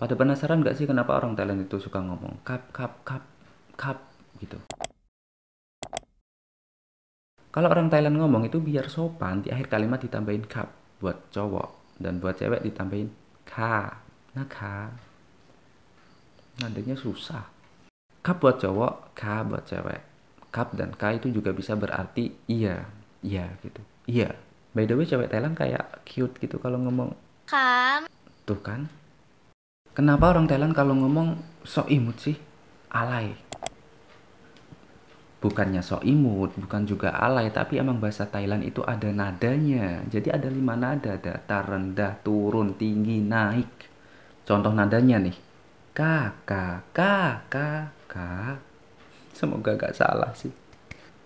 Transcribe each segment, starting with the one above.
Pada penasaran nggak sih kenapa orang Thailand itu suka ngomong kap kap kap kap gitu? Kalau orang Thailand ngomong itu biar sopan, di akhir kalimat ditambahin kap buat cowok dan buat cewek ditambahin ka. Nah ka. Nantinya susah. Kap buat cowok, ka buat cewek. Kap dan ka itu juga bisa berarti iya, iya gitu. Iya. By the way cewek Thailand kayak cute gitu kalau ngomong kam. Tuh kan? Kenapa orang Thailand kalau ngomong sok imut sih? Alay. Bukannya sok imut, bukan juga alay, tapi emang bahasa Thailand itu ada nadanya. Jadi ada lima nada, datar, rendah, turun, tinggi, naik. Contoh nadanya nih. k kakak, kakak. Semoga gak salah sih.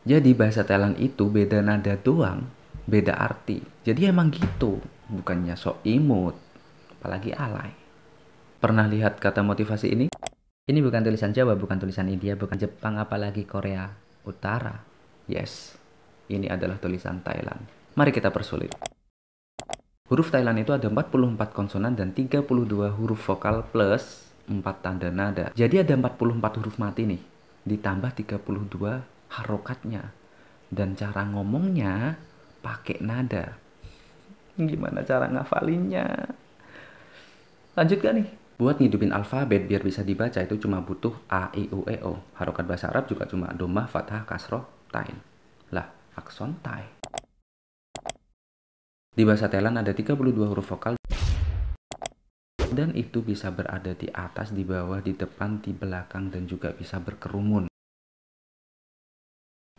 Jadi bahasa Thailand itu beda nada doang, beda arti. Jadi emang gitu, bukannya sok imut, apalagi alay. Pernah lihat kata motivasi ini? Ini bukan tulisan Jawa, bukan tulisan India, bukan Jepang, apalagi Korea Utara. Yes, ini adalah tulisan Thailand. Mari kita persulit. Huruf Thailand itu ada 44 konsonan dan 32 huruf vokal plus 4 tanda nada. Jadi ada 44 huruf mati nih, ditambah 32 harokatnya. Dan cara ngomongnya pakai nada. Gimana cara ngafalinnya? Lanjutkan nih? buat ngidupin alfabet biar bisa dibaca itu cuma butuh a i u e o harokat bahasa Arab juga cuma domah fathah kasroh tain lah akson tai di bahasa Thailand ada 32 huruf vokal dan itu bisa berada di atas, di bawah, di depan, di belakang dan juga bisa berkerumun.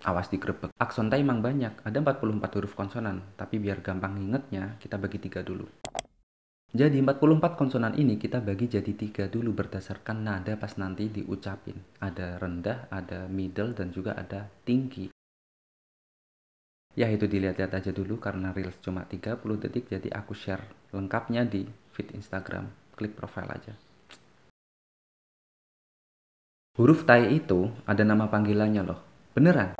Awas di digrebek. Akson tai memang banyak, ada 44 huruf konsonan, tapi biar gampang ingetnya kita bagi tiga dulu. Jadi 44 konsonan ini kita bagi jadi tiga dulu berdasarkan nada pas nanti diucapin. Ada rendah, ada middle, dan juga ada tinggi. Ya itu dilihat-lihat aja dulu karena Reels cuma 30 detik jadi aku share lengkapnya di feed Instagram. Klik profile aja. Huruf tai itu ada nama panggilannya loh. Beneran.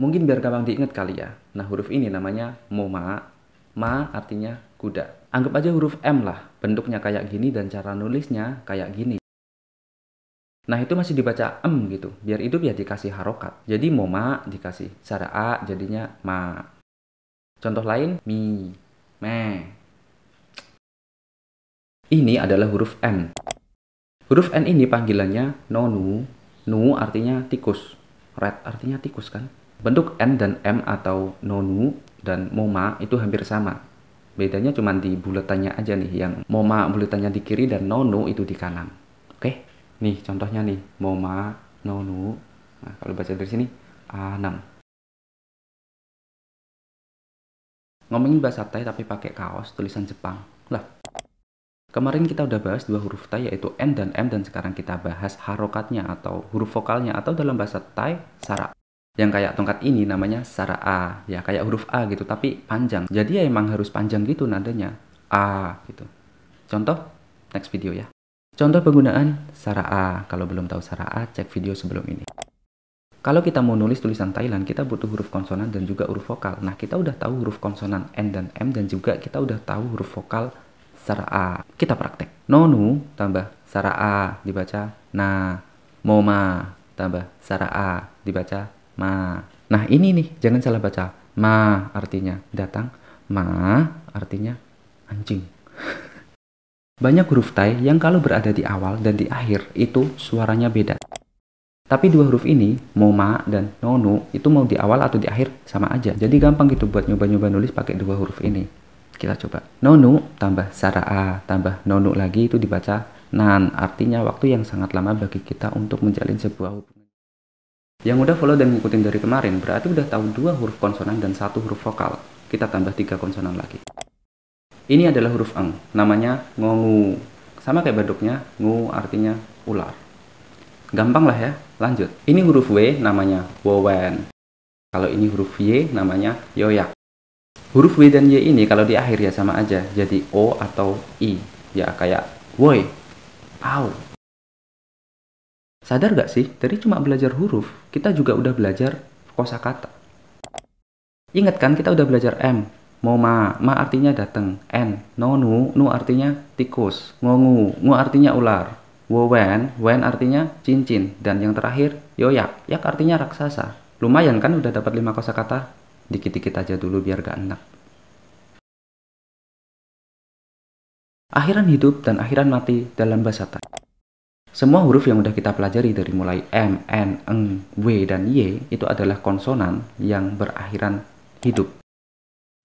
Mungkin biar gampang diingat kali ya. Nah huruf ini namanya moma Ma artinya kuda. Anggap aja huruf M lah, bentuknya kayak gini dan cara nulisnya kayak gini. Nah itu masih dibaca M gitu, biar itu biar ya dikasih harokat. Jadi moma dikasih, cara A jadinya ma. Contoh lain, mi, me. Ini adalah huruf N. Huruf N ini panggilannya nonu, nu artinya tikus, red artinya tikus kan. Bentuk N dan M atau nonu dan MoMA itu hampir sama. Bedanya cuma di buletannya aja nih yang MoMA buletannya di kiri dan NONO itu di kanan. Oke. Nih contohnya nih MoMA NONO. Nah, kalau baca dari sini A6. ngomongin bahasa Thai tapi pakai kaos tulisan Jepang. Lah, kemarin kita udah bahas dua huruf Thai yaitu N dan M dan sekarang kita bahas harokatnya atau huruf vokalnya atau dalam bahasa Thai sarak yang kayak tongkat ini namanya A ya kayak huruf A gitu tapi panjang jadi ya emang harus panjang gitu nadanya A gitu contoh next video ya contoh penggunaan A kalau belum tahu A cek video sebelum ini kalau kita mau nulis tulisan Thailand, kita butuh huruf konsonan dan juga huruf vokal. Nah, kita udah tahu huruf konsonan N dan M dan juga kita udah tahu huruf vokal A. Kita praktek. Nonu tambah A dibaca na. Moma tambah A dibaca ma. Nah, ini nih, jangan salah baca. Ma artinya datang, ma artinya anjing. Banyak huruf tai yang kalau berada di awal dan di akhir itu suaranya beda. Tapi dua huruf ini, moma dan nonu, itu mau di awal atau di akhir sama aja. Jadi gampang gitu buat nyoba-nyoba nulis pakai dua huruf ini. Kita coba. Nonu tambah saraa, tambah nonu lagi itu dibaca nan. Artinya waktu yang sangat lama bagi kita untuk menjalin sebuah hubungan. Yang udah follow dan ngikutin dari kemarin berarti udah tahu dua huruf konsonan dan satu huruf vokal. Kita tambah tiga konsonan lagi. Ini adalah huruf eng, namanya ngongu. Sama kayak baduknya, ngu artinya ular. Gampang lah ya, lanjut. Ini huruf W namanya wowen. Kalau ini huruf Y namanya yoyak. Huruf W dan Y ini kalau di akhir ya sama aja, jadi O atau I. Ya kayak woi, au, Sadar gak sih, dari cuma belajar huruf, kita juga udah belajar kosakata. Ingat kan kita udah belajar M, moma, ma artinya dateng, n, nonu, nu artinya tikus, ngongu, ngu artinya ular, wowen, wen artinya cincin, dan yang terakhir yoyak, yak artinya raksasa. Lumayan kan udah dapat 5 kosakata? Dikit-dikit aja dulu biar gak enak. Akhiran hidup dan akhiran mati dalam bahasa Thai. Semua huruf yang sudah kita pelajari dari mulai M, N, ng, W, dan Y itu adalah konsonan yang berakhiran hidup.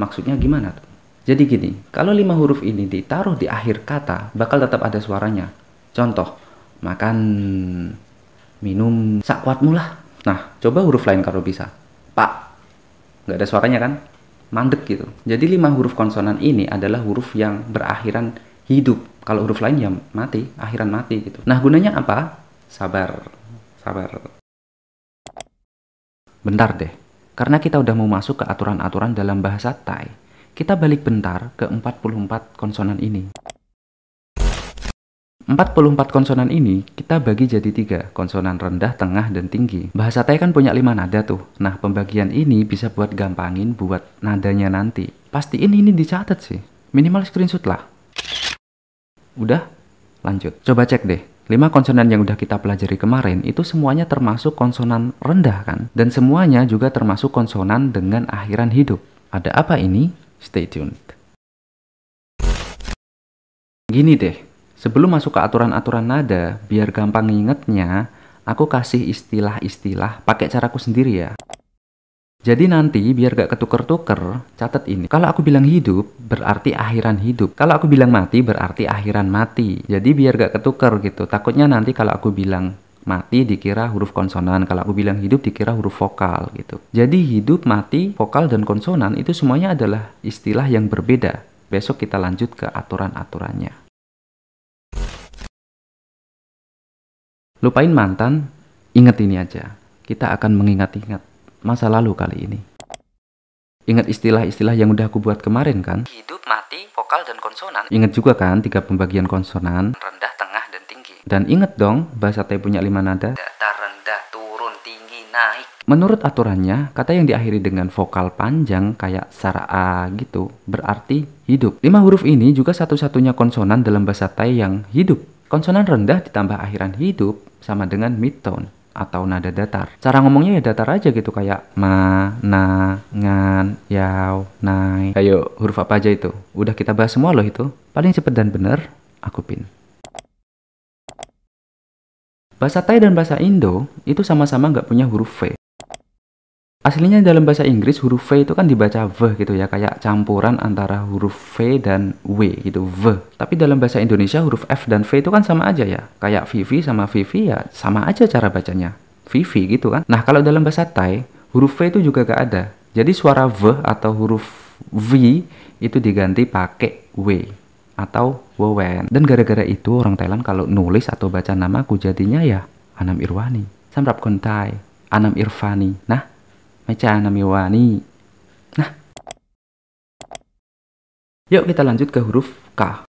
Maksudnya gimana tuh? Jadi gini, kalau lima huruf ini ditaruh di akhir kata, bakal tetap ada suaranya. Contoh, makan, minum, sakwatmu lah. Nah, coba huruf lain kalau bisa. Pak. Nggak ada suaranya kan? Mandek gitu. Jadi lima huruf konsonan ini adalah huruf yang berakhiran hidup kalau huruf lain ya mati akhiran mati gitu nah gunanya apa sabar sabar bentar deh karena kita udah mau masuk ke aturan-aturan dalam bahasa Thai kita balik bentar ke 44 konsonan ini 44 konsonan ini kita bagi jadi tiga, konsonan rendah, tengah, dan tinggi. Bahasa Thai kan punya lima nada tuh. Nah, pembagian ini bisa buat gampangin buat nadanya nanti. Pastiin ini dicatat sih. Minimal screenshot lah. Udah? Lanjut. Coba cek deh. 5 konsonan yang udah kita pelajari kemarin itu semuanya termasuk konsonan rendah kan? Dan semuanya juga termasuk konsonan dengan akhiran hidup. Ada apa ini? Stay tuned. Gini deh, sebelum masuk ke aturan-aturan nada, biar gampang ngingetnya, aku kasih istilah-istilah pakai caraku sendiri ya. Jadi nanti biar gak ketuker-tuker, catat ini. Kalau aku bilang hidup, berarti akhiran hidup. Kalau aku bilang mati, berarti akhiran mati. Jadi biar gak ketuker gitu. Takutnya nanti kalau aku bilang mati dikira huruf konsonan, kalau aku bilang hidup dikira huruf vokal gitu. Jadi hidup, mati, vokal, dan konsonan itu semuanya adalah istilah yang berbeda. Besok kita lanjut ke aturan-aturannya. Lupain mantan, ingat ini aja. Kita akan mengingat-ingat masa lalu kali ini. Ingat istilah-istilah yang udah aku buat kemarin kan? Hidup, mati, vokal, dan konsonan. Ingat juga kan tiga pembagian konsonan? Rendah, tengah, dan tinggi. Dan ingat dong bahasa T punya lima nada? Datar, rendah, turun, tinggi, naik. Menurut aturannya, kata yang diakhiri dengan vokal panjang kayak a gitu berarti hidup. Lima huruf ini juga satu-satunya konsonan dalam bahasa Thai yang hidup. Konsonan rendah ditambah akhiran hidup sama dengan mid tone atau nada datar. Cara ngomongnya ya datar aja gitu kayak ma, na, ngan, yau nai. Ayo huruf apa aja itu? Udah kita bahas semua loh itu. Paling cepet dan bener aku pin. Bahasa Thai dan bahasa Indo itu sama-sama nggak punya huruf V aslinya dalam bahasa Inggris huruf V itu kan dibaca V gitu ya kayak campuran antara huruf V dan W gitu V tapi dalam bahasa Indonesia huruf F dan V itu kan sama aja ya kayak Vivi sama Vivi ya sama aja cara bacanya Vivi gitu kan nah kalau dalam bahasa Thai huruf V itu juga gak ada jadi suara V atau huruf V itu diganti pakai W atau Wewen. Dan gara-gara itu orang Thailand kalau nulis atau baca nama namaku jadinya ya Anam Irwani. Samrap Kontai, Anam Irfani. Nah, mecanamiwani. Nah, yuk kita lanjut ke huruf K.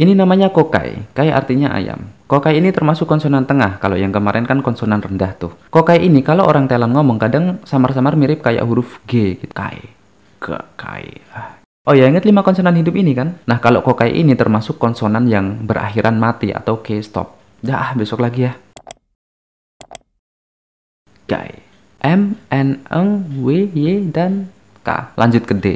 Ini namanya kokai. Kai artinya ayam. Kokai ini termasuk konsonan tengah, kalau yang kemarin kan konsonan rendah tuh. Kokai ini kalau orang Thailand ngomong kadang samar-samar mirip kayak huruf G gitu. Kai. Ke kai. Ah. Oh ya, ingat lima konsonan hidup ini kan? Nah, kalau kokai ini termasuk konsonan yang berakhiran mati atau K stop. Dah, besok lagi ya. Kai. M, N, Eng, W, Y, dan K. Lanjut ke D.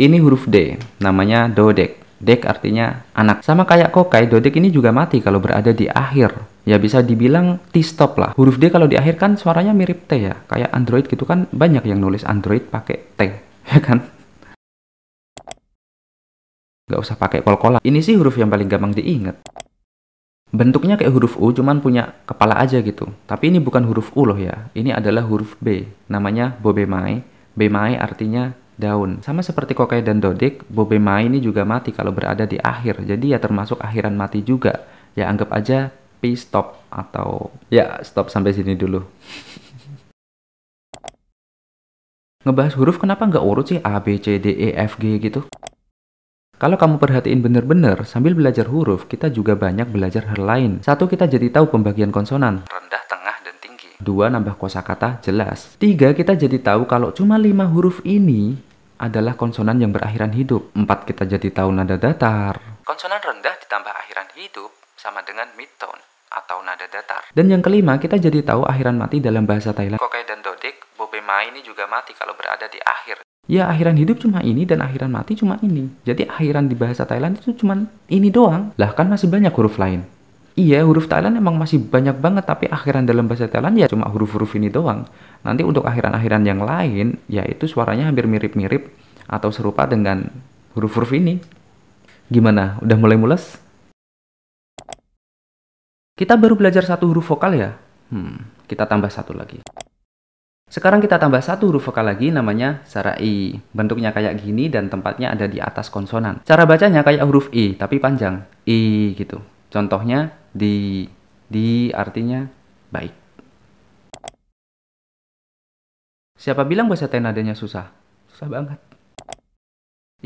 Ini huruf D, namanya dodek. Dek artinya anak. Sama kayak kokai, dodek ini juga mati kalau berada di akhir. Ya bisa dibilang T-stop lah. Huruf D kalau di akhir kan suaranya mirip T ya. Kayak Android gitu kan banyak yang nulis Android pakai T. Ya kan? Gak usah pakai kol-kola. Ini sih huruf yang paling gampang diingat bentuknya kayak huruf U cuman punya kepala aja gitu. Tapi ini bukan huruf U loh ya. Ini adalah huruf B. Namanya bobemai. Bemai artinya daun. Sama seperti kokai dan dodik, bobemai ini juga mati kalau berada di akhir. Jadi ya termasuk akhiran mati juga. Ya anggap aja P stop atau ya stop sampai sini dulu. Ngebahas huruf kenapa nggak urut sih A, B, C, D, E, F, G gitu? Kalau kamu perhatiin bener-bener, sambil belajar huruf, kita juga banyak belajar hal lain. Satu, kita jadi tahu pembagian konsonan. Rendah, tengah, dan tinggi. Dua, nambah kosakata jelas. Tiga, kita jadi tahu kalau cuma lima huruf ini adalah konsonan yang berakhiran hidup. Empat, kita jadi tahu nada datar. Konsonan rendah ditambah akhiran hidup sama dengan mid tone atau nada datar. Dan yang kelima, kita jadi tahu akhiran mati dalam bahasa Thailand. Kokai dan Dodik, Bobema ini juga mati kalau berada di akhir ya akhiran hidup cuma ini dan akhiran mati cuma ini. Jadi akhiran di bahasa Thailand itu cuma ini doang. Lah kan masih banyak huruf lain. Iya, huruf Thailand emang masih banyak banget, tapi akhiran dalam bahasa Thailand ya cuma huruf-huruf ini doang. Nanti untuk akhiran-akhiran yang lain, yaitu suaranya hampir mirip-mirip atau serupa dengan huruf-huruf ini. Gimana? Udah mulai mules? Kita baru belajar satu huruf vokal ya? Hmm, kita tambah satu lagi. Sekarang kita tambah satu huruf vokal lagi namanya sarai. Bentuknya kayak gini dan tempatnya ada di atas konsonan. Cara bacanya kayak huruf i tapi panjang. I gitu. Contohnya di di artinya baik. Siapa bilang bahasa teh nadanya susah? Susah banget.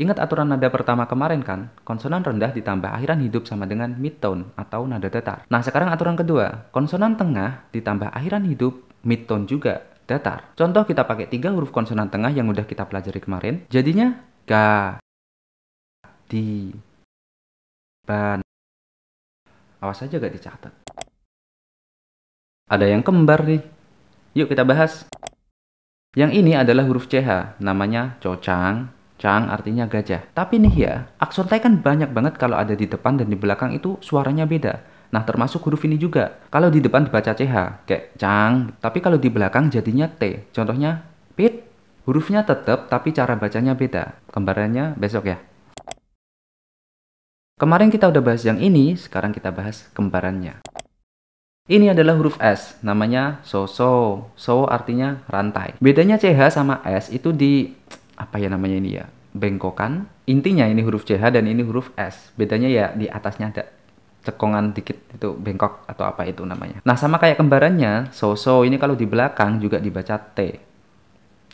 Ingat aturan nada pertama kemarin kan? Konsonan rendah ditambah akhiran hidup sama dengan mid tone atau nada datar. Nah, sekarang aturan kedua. Konsonan tengah ditambah akhiran hidup mid tone juga datar. Contoh kita pakai tiga huruf konsonan tengah yang udah kita pelajari kemarin. Jadinya ga di ban. Awas aja gak dicatat. Ada yang kembar nih. Yuk kita bahas. Yang ini adalah huruf CH, namanya cocang. Cang artinya gajah. Tapi nih ya, akson kan banyak banget kalau ada di depan dan di belakang itu suaranya beda. Nah, termasuk huruf ini juga. Kalau di depan dibaca CH, kayak cang, tapi kalau di belakang jadinya T. Contohnya, pit. Hurufnya tetap, tapi cara bacanya beda. Kembarannya besok ya. Kemarin kita udah bahas yang ini, sekarang kita bahas kembarannya. Ini adalah huruf S, namanya so-so. So artinya rantai. Bedanya CH sama S itu di, apa ya namanya ini ya, bengkokan. Intinya ini huruf CH dan ini huruf S. Bedanya ya di atasnya ada cekongan dikit itu bengkok atau apa itu namanya. Nah sama kayak kembarannya, so-so ini kalau di belakang juga dibaca T.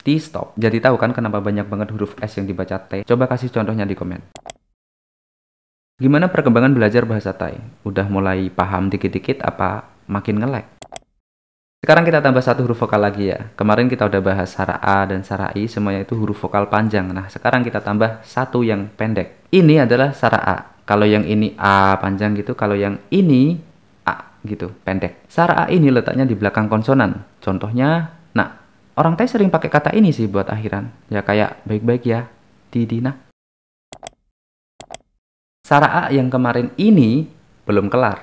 T stop. Jadi tahu kan kenapa banyak banget huruf S yang dibaca T? Coba kasih contohnya di komen. Gimana perkembangan belajar bahasa Thai? Udah mulai paham dikit-dikit apa makin ngelek? Sekarang kita tambah satu huruf vokal lagi ya. Kemarin kita udah bahas sara A dan sara I, semuanya itu huruf vokal panjang. Nah, sekarang kita tambah satu yang pendek. Ini adalah sara A kalau yang ini A panjang gitu, kalau yang ini A gitu, pendek. Sara A ini letaknya di belakang konsonan. Contohnya, nah, orang Thai sering pakai kata ini sih buat akhiran. Ya kayak baik-baik ya, didina. Sara A yang kemarin ini belum kelar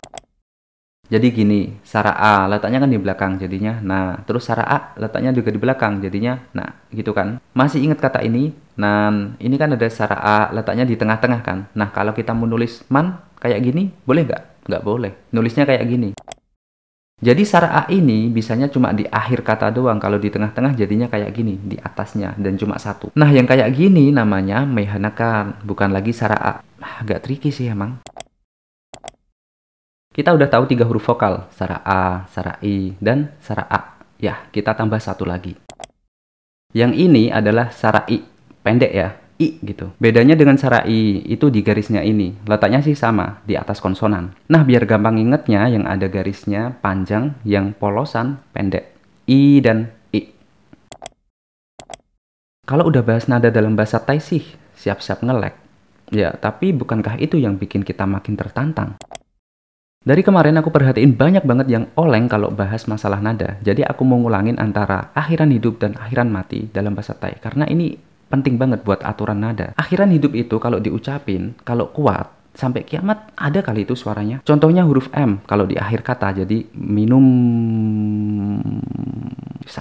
jadi gini Sara A letaknya kan di belakang jadinya nah terus Sara A letaknya juga di belakang jadinya nah gitu kan masih ingat kata ini Nan ini kan ada Sara A letaknya di tengah-tengah kan nah kalau kita menulis man kayak gini boleh nggak nggak boleh nulisnya kayak gini jadi Sara A ini bisanya cuma di akhir kata doang, kalau di tengah-tengah jadinya kayak gini, di atasnya, dan cuma satu. Nah, yang kayak gini namanya mehanakan, bukan lagi Sara A. Agak ah, tricky sih emang. Kita udah tahu tiga huruf vokal, sara A, sara I, dan sara A. Ya, kita tambah satu lagi. Yang ini adalah sara I, pendek ya, I gitu. Bedanya dengan sara I itu di garisnya ini. Letaknya sih sama, di atas konsonan. Nah, biar gampang ingetnya yang ada garisnya panjang, yang polosan pendek. I dan I. Kalau udah bahas nada dalam bahasa Tai sih, siap-siap ngelek. Ya, tapi bukankah itu yang bikin kita makin tertantang? Dari kemarin aku perhatiin banyak banget yang oleng kalau bahas masalah nada. Jadi aku mau ngulangin antara akhiran hidup dan akhiran mati dalam bahasa Thai. Karena ini penting banget buat aturan nada. Akhiran hidup itu kalau diucapin, kalau kuat, sampai kiamat ada kali itu suaranya. Contohnya huruf M kalau di akhir kata jadi minum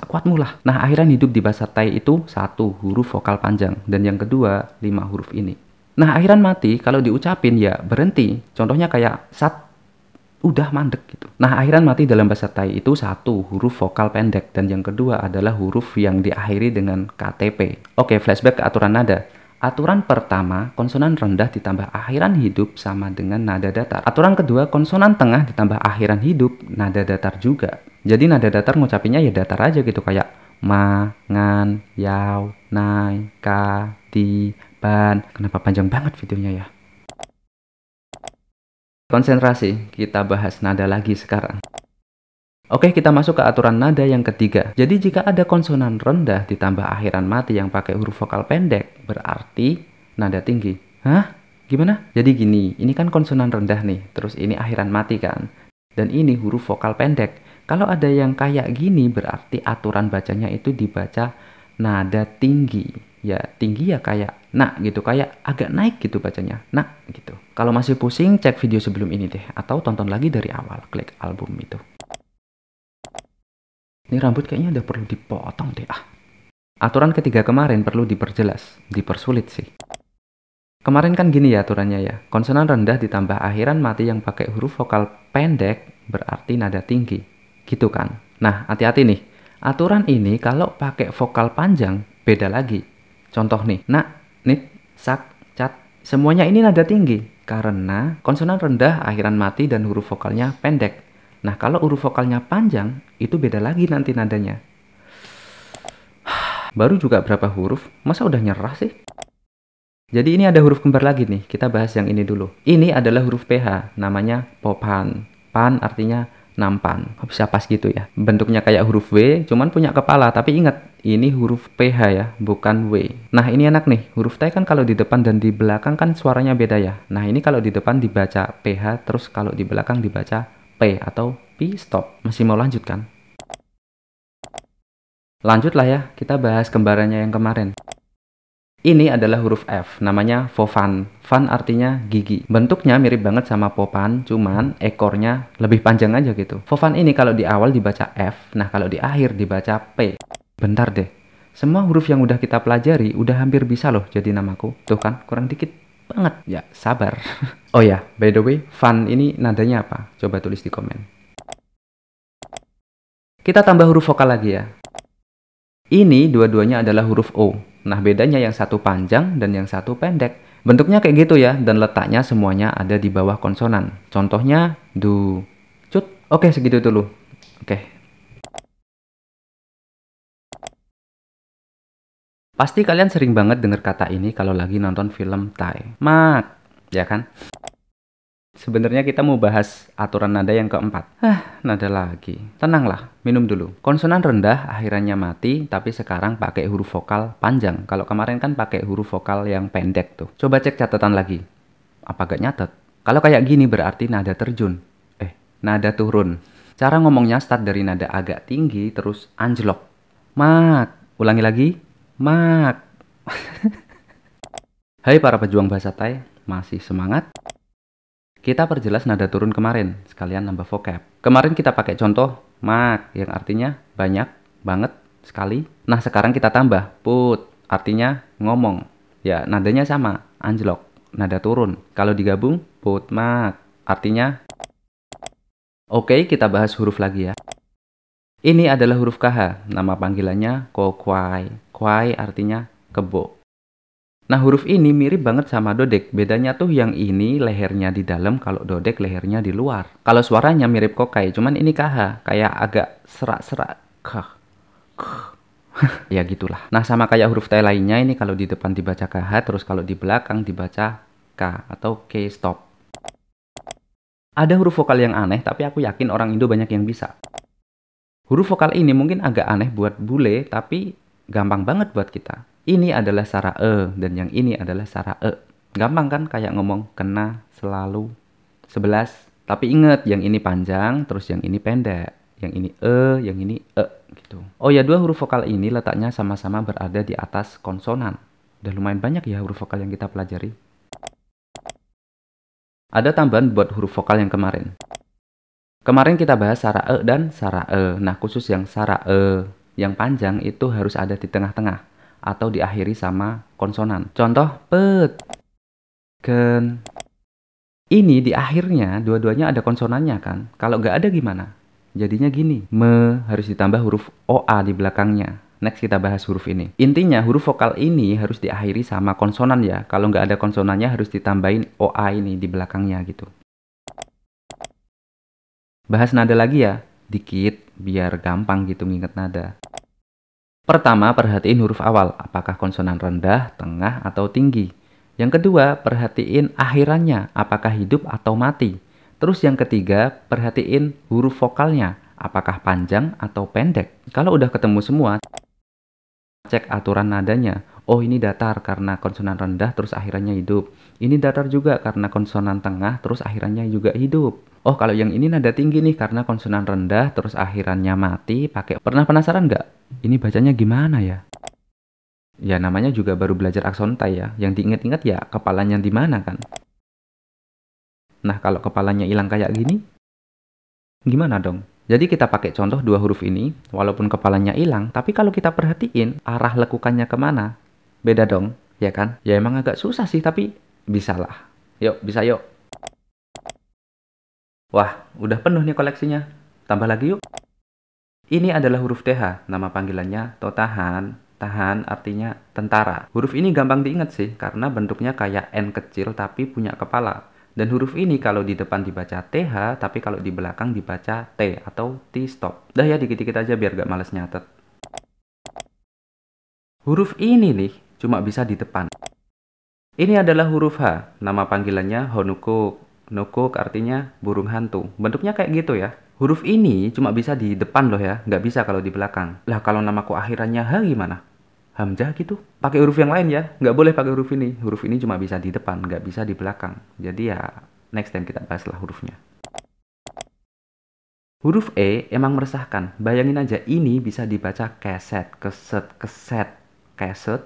kuat mulah. Nah akhiran hidup di bahasa Thai itu satu huruf vokal panjang dan yang kedua lima huruf ini. Nah akhiran mati kalau diucapin ya berhenti. Contohnya kayak sat udah mandek gitu. Nah, akhiran mati dalam bahasa Thai itu satu huruf vokal pendek dan yang kedua adalah huruf yang diakhiri dengan KTP. Oke, flashback ke aturan nada. Aturan pertama, konsonan rendah ditambah akhiran hidup sama dengan nada datar. Aturan kedua, konsonan tengah ditambah akhiran hidup, nada datar juga. Jadi nada datar ngucapinnya ya datar aja gitu kayak ma, ngan, yao, nai, ka, ti, ban. Kenapa panjang banget videonya ya? Konsentrasi, kita bahas nada lagi sekarang. Oke, kita masuk ke aturan nada yang ketiga. Jadi jika ada konsonan rendah ditambah akhiran mati yang pakai huruf vokal pendek, berarti nada tinggi. Hah? Gimana? Jadi gini, ini kan konsonan rendah nih, terus ini akhiran mati kan? Dan ini huruf vokal pendek. Kalau ada yang kayak gini berarti aturan bacanya itu dibaca nada tinggi ya tinggi ya kayak nak gitu kayak agak naik gitu bacanya nak gitu kalau masih pusing cek video sebelum ini deh atau tonton lagi dari awal klik album itu ini rambut kayaknya udah perlu dipotong deh ah aturan ketiga kemarin perlu diperjelas dipersulit sih kemarin kan gini ya aturannya ya konsonan rendah ditambah akhiran mati yang pakai huruf vokal pendek berarti nada tinggi gitu kan nah hati-hati nih aturan ini kalau pakai vokal panjang beda lagi Contoh nih, nak, nit, sak, cat, semuanya ini nada tinggi karena konsonan rendah akhiran mati dan huruf vokalnya pendek. Nah, kalau huruf vokalnya panjang, itu beda lagi nanti nadanya. Baru juga berapa huruf, masa udah nyerah sih? Jadi ini ada huruf kembar lagi nih, kita bahas yang ini dulu. Ini adalah huruf PH, namanya popan. Pan artinya nampan. Bisa pas gitu ya. Bentuknya kayak huruf W, cuman punya kepala. Tapi ingat, ini huruf PH ya, bukan W. Nah, ini enak nih. Huruf T kan kalau di depan dan di belakang kan suaranya beda ya. Nah, ini kalau di depan dibaca PH, terus kalau di belakang dibaca P atau P stop. Masih mau lanjut kan? Lanjutlah ya, kita bahas kembarannya yang kemarin. Ini adalah huruf F, namanya fofan. Fan artinya gigi. Bentuknya mirip banget sama popan, cuman ekornya lebih panjang aja gitu. Fofan ini kalau di awal dibaca F, nah kalau di akhir dibaca P. Bentar deh, semua huruf yang udah kita pelajari udah hampir bisa loh jadi namaku. Tuh kan, kurang dikit banget. Ya, sabar. oh ya, by the way, fun ini nadanya apa? Coba tulis di komen. Kita tambah huruf vokal lagi ya. Ini dua-duanya adalah huruf O. Nah, bedanya yang satu panjang dan yang satu pendek. Bentuknya kayak gitu ya, dan letaknya semuanya ada di bawah konsonan. Contohnya, du, cut. Oke, segitu dulu. Oke, Pasti kalian sering banget dengar kata ini kalau lagi nonton film Thai. Mak, ya kan? Sebenarnya kita mau bahas aturan nada yang keempat. Hah, nada lagi. Tenanglah, minum dulu. Konsonan rendah akhirnya mati, tapi sekarang pakai huruf vokal panjang. Kalau kemarin kan pakai huruf vokal yang pendek tuh. Coba cek catatan lagi. Apa gak nyatet? Kalau kayak gini berarti nada terjun. Eh, nada turun. Cara ngomongnya start dari nada agak tinggi terus anjlok. Mak, ulangi lagi. Mak. Hai para pejuang bahasa Thai, masih semangat? Kita perjelas nada turun kemarin, sekalian nambah vocab. Kemarin kita pakai contoh mak yang artinya banyak, banget, sekali. Nah, sekarang kita tambah put, artinya ngomong. Ya, nadanya sama, anjlok, nada turun. Kalau digabung put mak, artinya Oke, kita bahas huruf lagi ya. Ini adalah huruf KH, nama panggilannya Ko Kwai artinya kebo. Nah, huruf ini mirip banget sama dodek. Bedanya tuh yang ini lehernya di dalam, kalau dodek lehernya di luar. Kalau suaranya mirip kokai, cuman ini KH, kayak agak serak-serak. Kah. ya gitulah. Nah, sama kayak huruf T lainnya, ini kalau di depan dibaca KH, terus kalau di belakang dibaca K atau K stop. Ada huruf vokal yang aneh, tapi aku yakin orang Indo banyak yang bisa. Huruf vokal ini mungkin agak aneh buat bule, tapi gampang banget buat kita. Ini adalah sara e, dan yang ini adalah sara e. Gampang kan kayak ngomong kena, selalu, sebelas. Tapi inget, yang ini panjang, terus yang ini pendek. Yang ini e, yang ini e, gitu. Oh ya, dua huruf vokal ini letaknya sama-sama berada di atas konsonan. Udah lumayan banyak ya huruf vokal yang kita pelajari. Ada tambahan buat huruf vokal yang kemarin. Kemarin kita bahas e dan e. Nah, khusus yang e yang panjang itu harus ada di tengah-tengah atau diakhiri sama konsonan. Contoh pet ken. Ini di akhirnya dua-duanya ada konsonannya kan. Kalau nggak ada gimana? Jadinya gini, me harus ditambah huruf oa di belakangnya. Next kita bahas huruf ini. Intinya huruf vokal ini harus diakhiri sama konsonan ya. Kalau nggak ada konsonannya harus ditambahin oa ini di belakangnya gitu. Bahas nada lagi ya, dikit biar gampang gitu nginget nada. Pertama, perhatiin huruf awal, apakah konsonan rendah, tengah, atau tinggi. Yang kedua, perhatiin akhirannya, apakah hidup atau mati. Terus yang ketiga, perhatiin huruf vokalnya, apakah panjang atau pendek. Kalau udah ketemu semua, cek aturan nadanya. Oh, ini datar karena konsonan rendah terus akhirannya hidup. Ini datar juga karena konsonan tengah terus akhirannya juga hidup oh kalau yang ini nada tinggi nih karena konsonan rendah terus akhirannya mati pakai pernah penasaran nggak ini bacanya gimana ya ya namanya juga baru belajar aksonta ya yang diingat-ingat ya kepalanya di mana kan nah kalau kepalanya hilang kayak gini gimana dong jadi kita pakai contoh dua huruf ini, walaupun kepalanya hilang, tapi kalau kita perhatiin arah lekukannya kemana, beda dong, ya kan? Ya emang agak susah sih, tapi bisalah. Yuk, bisa yuk. Wah, udah penuh nih koleksinya. Tambah lagi yuk. Ini adalah huruf TH, nama panggilannya Totahan. Tahan artinya tentara. Huruf ini gampang diingat sih, karena bentuknya kayak N kecil tapi punya kepala. Dan huruf ini kalau di depan dibaca TH, tapi kalau di belakang dibaca T atau T-stop. Dah ya, dikit-dikit aja biar gak males nyatet. Huruf ini nih, cuma bisa di depan. Ini adalah huruf H, nama panggilannya Honukuk. Nokok artinya burung hantu. Bentuknya kayak gitu ya. Huruf ini cuma bisa di depan loh ya, nggak bisa kalau di belakang. Lah kalau namaku akhirannya H gimana? Hamzah gitu. Pakai huruf yang lain ya, nggak boleh pakai huruf ini. Huruf ini cuma bisa di depan, nggak bisa di belakang. Jadi ya next time kita bahas lah hurufnya. Huruf E emang meresahkan. Bayangin aja ini bisa dibaca keset, keset, keset, keset.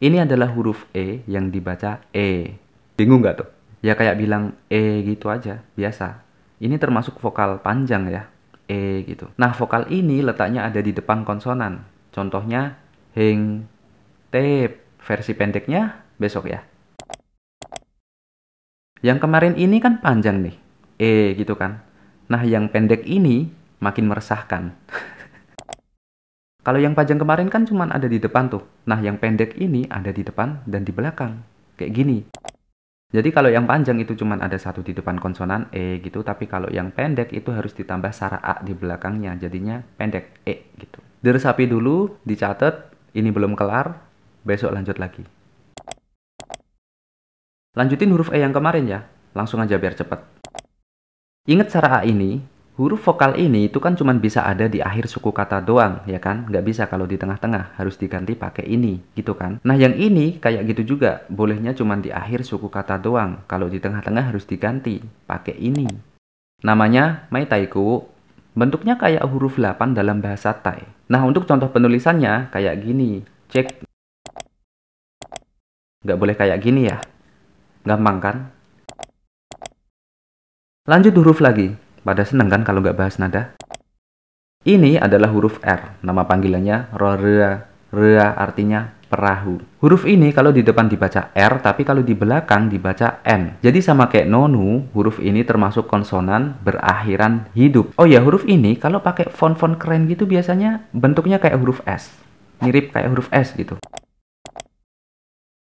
Ini adalah huruf E yang dibaca E. Bingung nggak tuh? ya kayak bilang e gitu aja biasa ini termasuk vokal panjang ya e gitu nah vokal ini letaknya ada di depan konsonan contohnya heng tep versi pendeknya besok ya yang kemarin ini kan panjang nih e gitu kan nah yang pendek ini makin meresahkan kalau yang panjang kemarin kan cuma ada di depan tuh. Nah, yang pendek ini ada di depan dan di belakang. Kayak gini. Jadi kalau yang panjang itu cuma ada satu di depan konsonan E gitu, tapi kalau yang pendek itu harus ditambah sara A di belakangnya, jadinya pendek E gitu. Diresapi dulu, dicatat, ini belum kelar, besok lanjut lagi. Lanjutin huruf E yang kemarin ya, langsung aja biar cepet. Ingat sara A ini huruf vokal ini itu kan cuma bisa ada di akhir suku kata doang, ya kan? Nggak bisa kalau di tengah-tengah, harus diganti pakai ini, gitu kan? Nah, yang ini kayak gitu juga, bolehnya cuma di akhir suku kata doang. Kalau di tengah-tengah harus diganti, pakai ini. Namanya mai Ku. bentuknya kayak huruf 8 dalam bahasa Thai. Nah, untuk contoh penulisannya kayak gini, cek. Nggak boleh kayak gini ya? Gampang kan? Lanjut huruf lagi. Pada seneng kan kalau nggak bahas nada? Ini adalah huruf R, nama panggilannya rora, rea artinya perahu. Huruf ini kalau di depan dibaca R, tapi kalau di belakang dibaca N. Jadi sama kayak nonu, huruf ini termasuk konsonan berakhiran hidup. Oh ya, huruf ini kalau pakai font-font keren gitu biasanya bentuknya kayak huruf S. Mirip kayak huruf S gitu.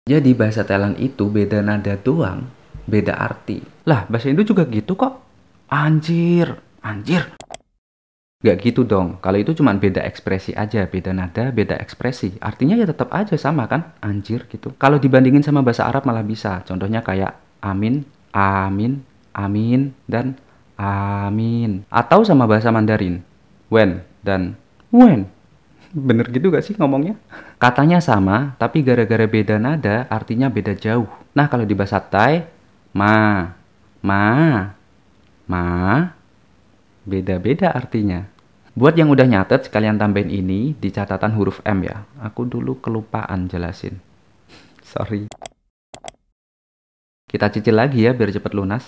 Jadi bahasa Thailand itu beda nada doang, beda arti. Lah, bahasa Indo juga gitu kok anjir, anjir. Gak gitu dong, kalau itu cuma beda ekspresi aja, beda nada, beda ekspresi. Artinya ya tetap aja sama kan, anjir gitu. Kalau dibandingin sama bahasa Arab malah bisa, contohnya kayak amin, amin, amin, dan amin. Atau sama bahasa Mandarin, when dan when. Bener gitu gak sih ngomongnya? Katanya sama, tapi gara-gara beda nada artinya beda jauh. Nah kalau di bahasa Thai, ma, ma, ma beda-beda artinya. Buat yang udah nyatet sekalian tambahin ini di catatan huruf M ya. Aku dulu kelupaan jelasin. Sorry. Kita cicil lagi ya biar cepet lunas.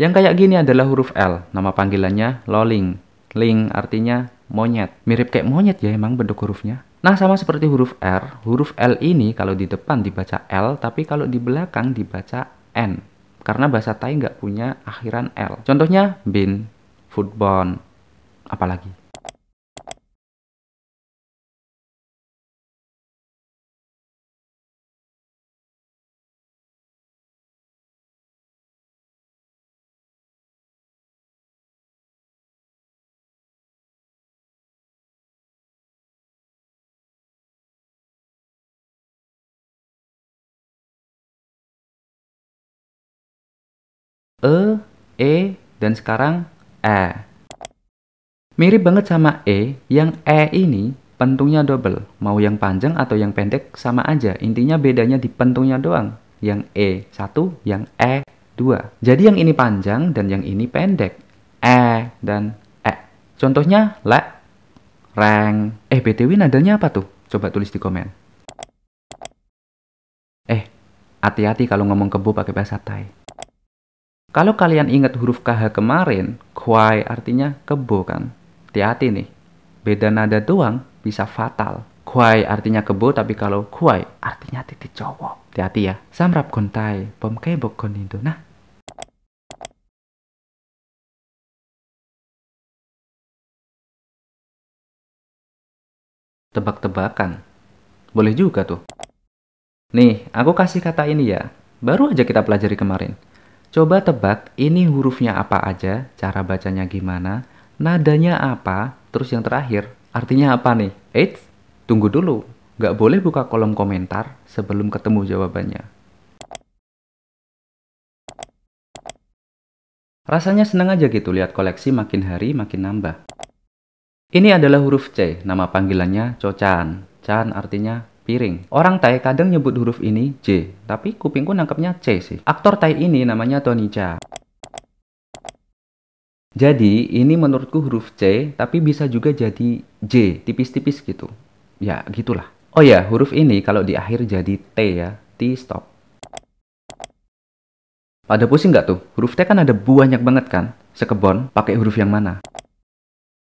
Yang kayak gini adalah huruf L, nama panggilannya loling. Ling artinya monyet. Mirip kayak monyet ya emang bentuk hurufnya. Nah, sama seperti huruf R, huruf L ini kalau di depan dibaca L, tapi kalau di belakang dibaca N. Karena bahasa Thai nggak punya akhiran L. Contohnya bin, football, apalagi e, e, dan sekarang e. Mirip banget sama e, yang e ini pentungnya double. Mau yang panjang atau yang pendek sama aja. Intinya bedanya di pentungnya doang. Yang e satu, yang e dua. Jadi yang ini panjang dan yang ini pendek. E dan e. Contohnya le, reng. Eh btw nadanya apa tuh? Coba tulis di komen. Eh, hati-hati kalau ngomong kebo pakai bahasa Thai. Kalau kalian ingat huruf KH kemarin, kuai artinya kebo kan? Hati-hati nih. Beda nada doang bisa fatal. Kuai artinya kebo, tapi kalau kuai artinya titik cowok. Hati-hati ya. Samrap kontai pom kebok konindo. Nah, tebak-tebakan. Boleh juga tuh. Nih, aku kasih kata ini ya. Baru aja kita pelajari kemarin. Coba tebak ini hurufnya apa aja, cara bacanya gimana, nadanya apa, terus yang terakhir artinya apa nih? Eits, tunggu dulu. Nggak boleh buka kolom komentar sebelum ketemu jawabannya. Rasanya seneng aja gitu lihat koleksi makin hari makin nambah. Ini adalah huruf C, nama panggilannya Cocan. Chan artinya piring. Orang Thai kadang nyebut huruf ini J, tapi kupingku nangkepnya C sih. Aktor Thai ini namanya Tony Cha. Jadi, ini menurutku huruf C, tapi bisa juga jadi J, tipis-tipis gitu. Ya, gitulah. Oh ya, huruf ini kalau di akhir jadi T ya, T stop. Pada pusing nggak tuh? Huruf T kan ada banyak banget kan? Sekebon, pakai huruf yang mana?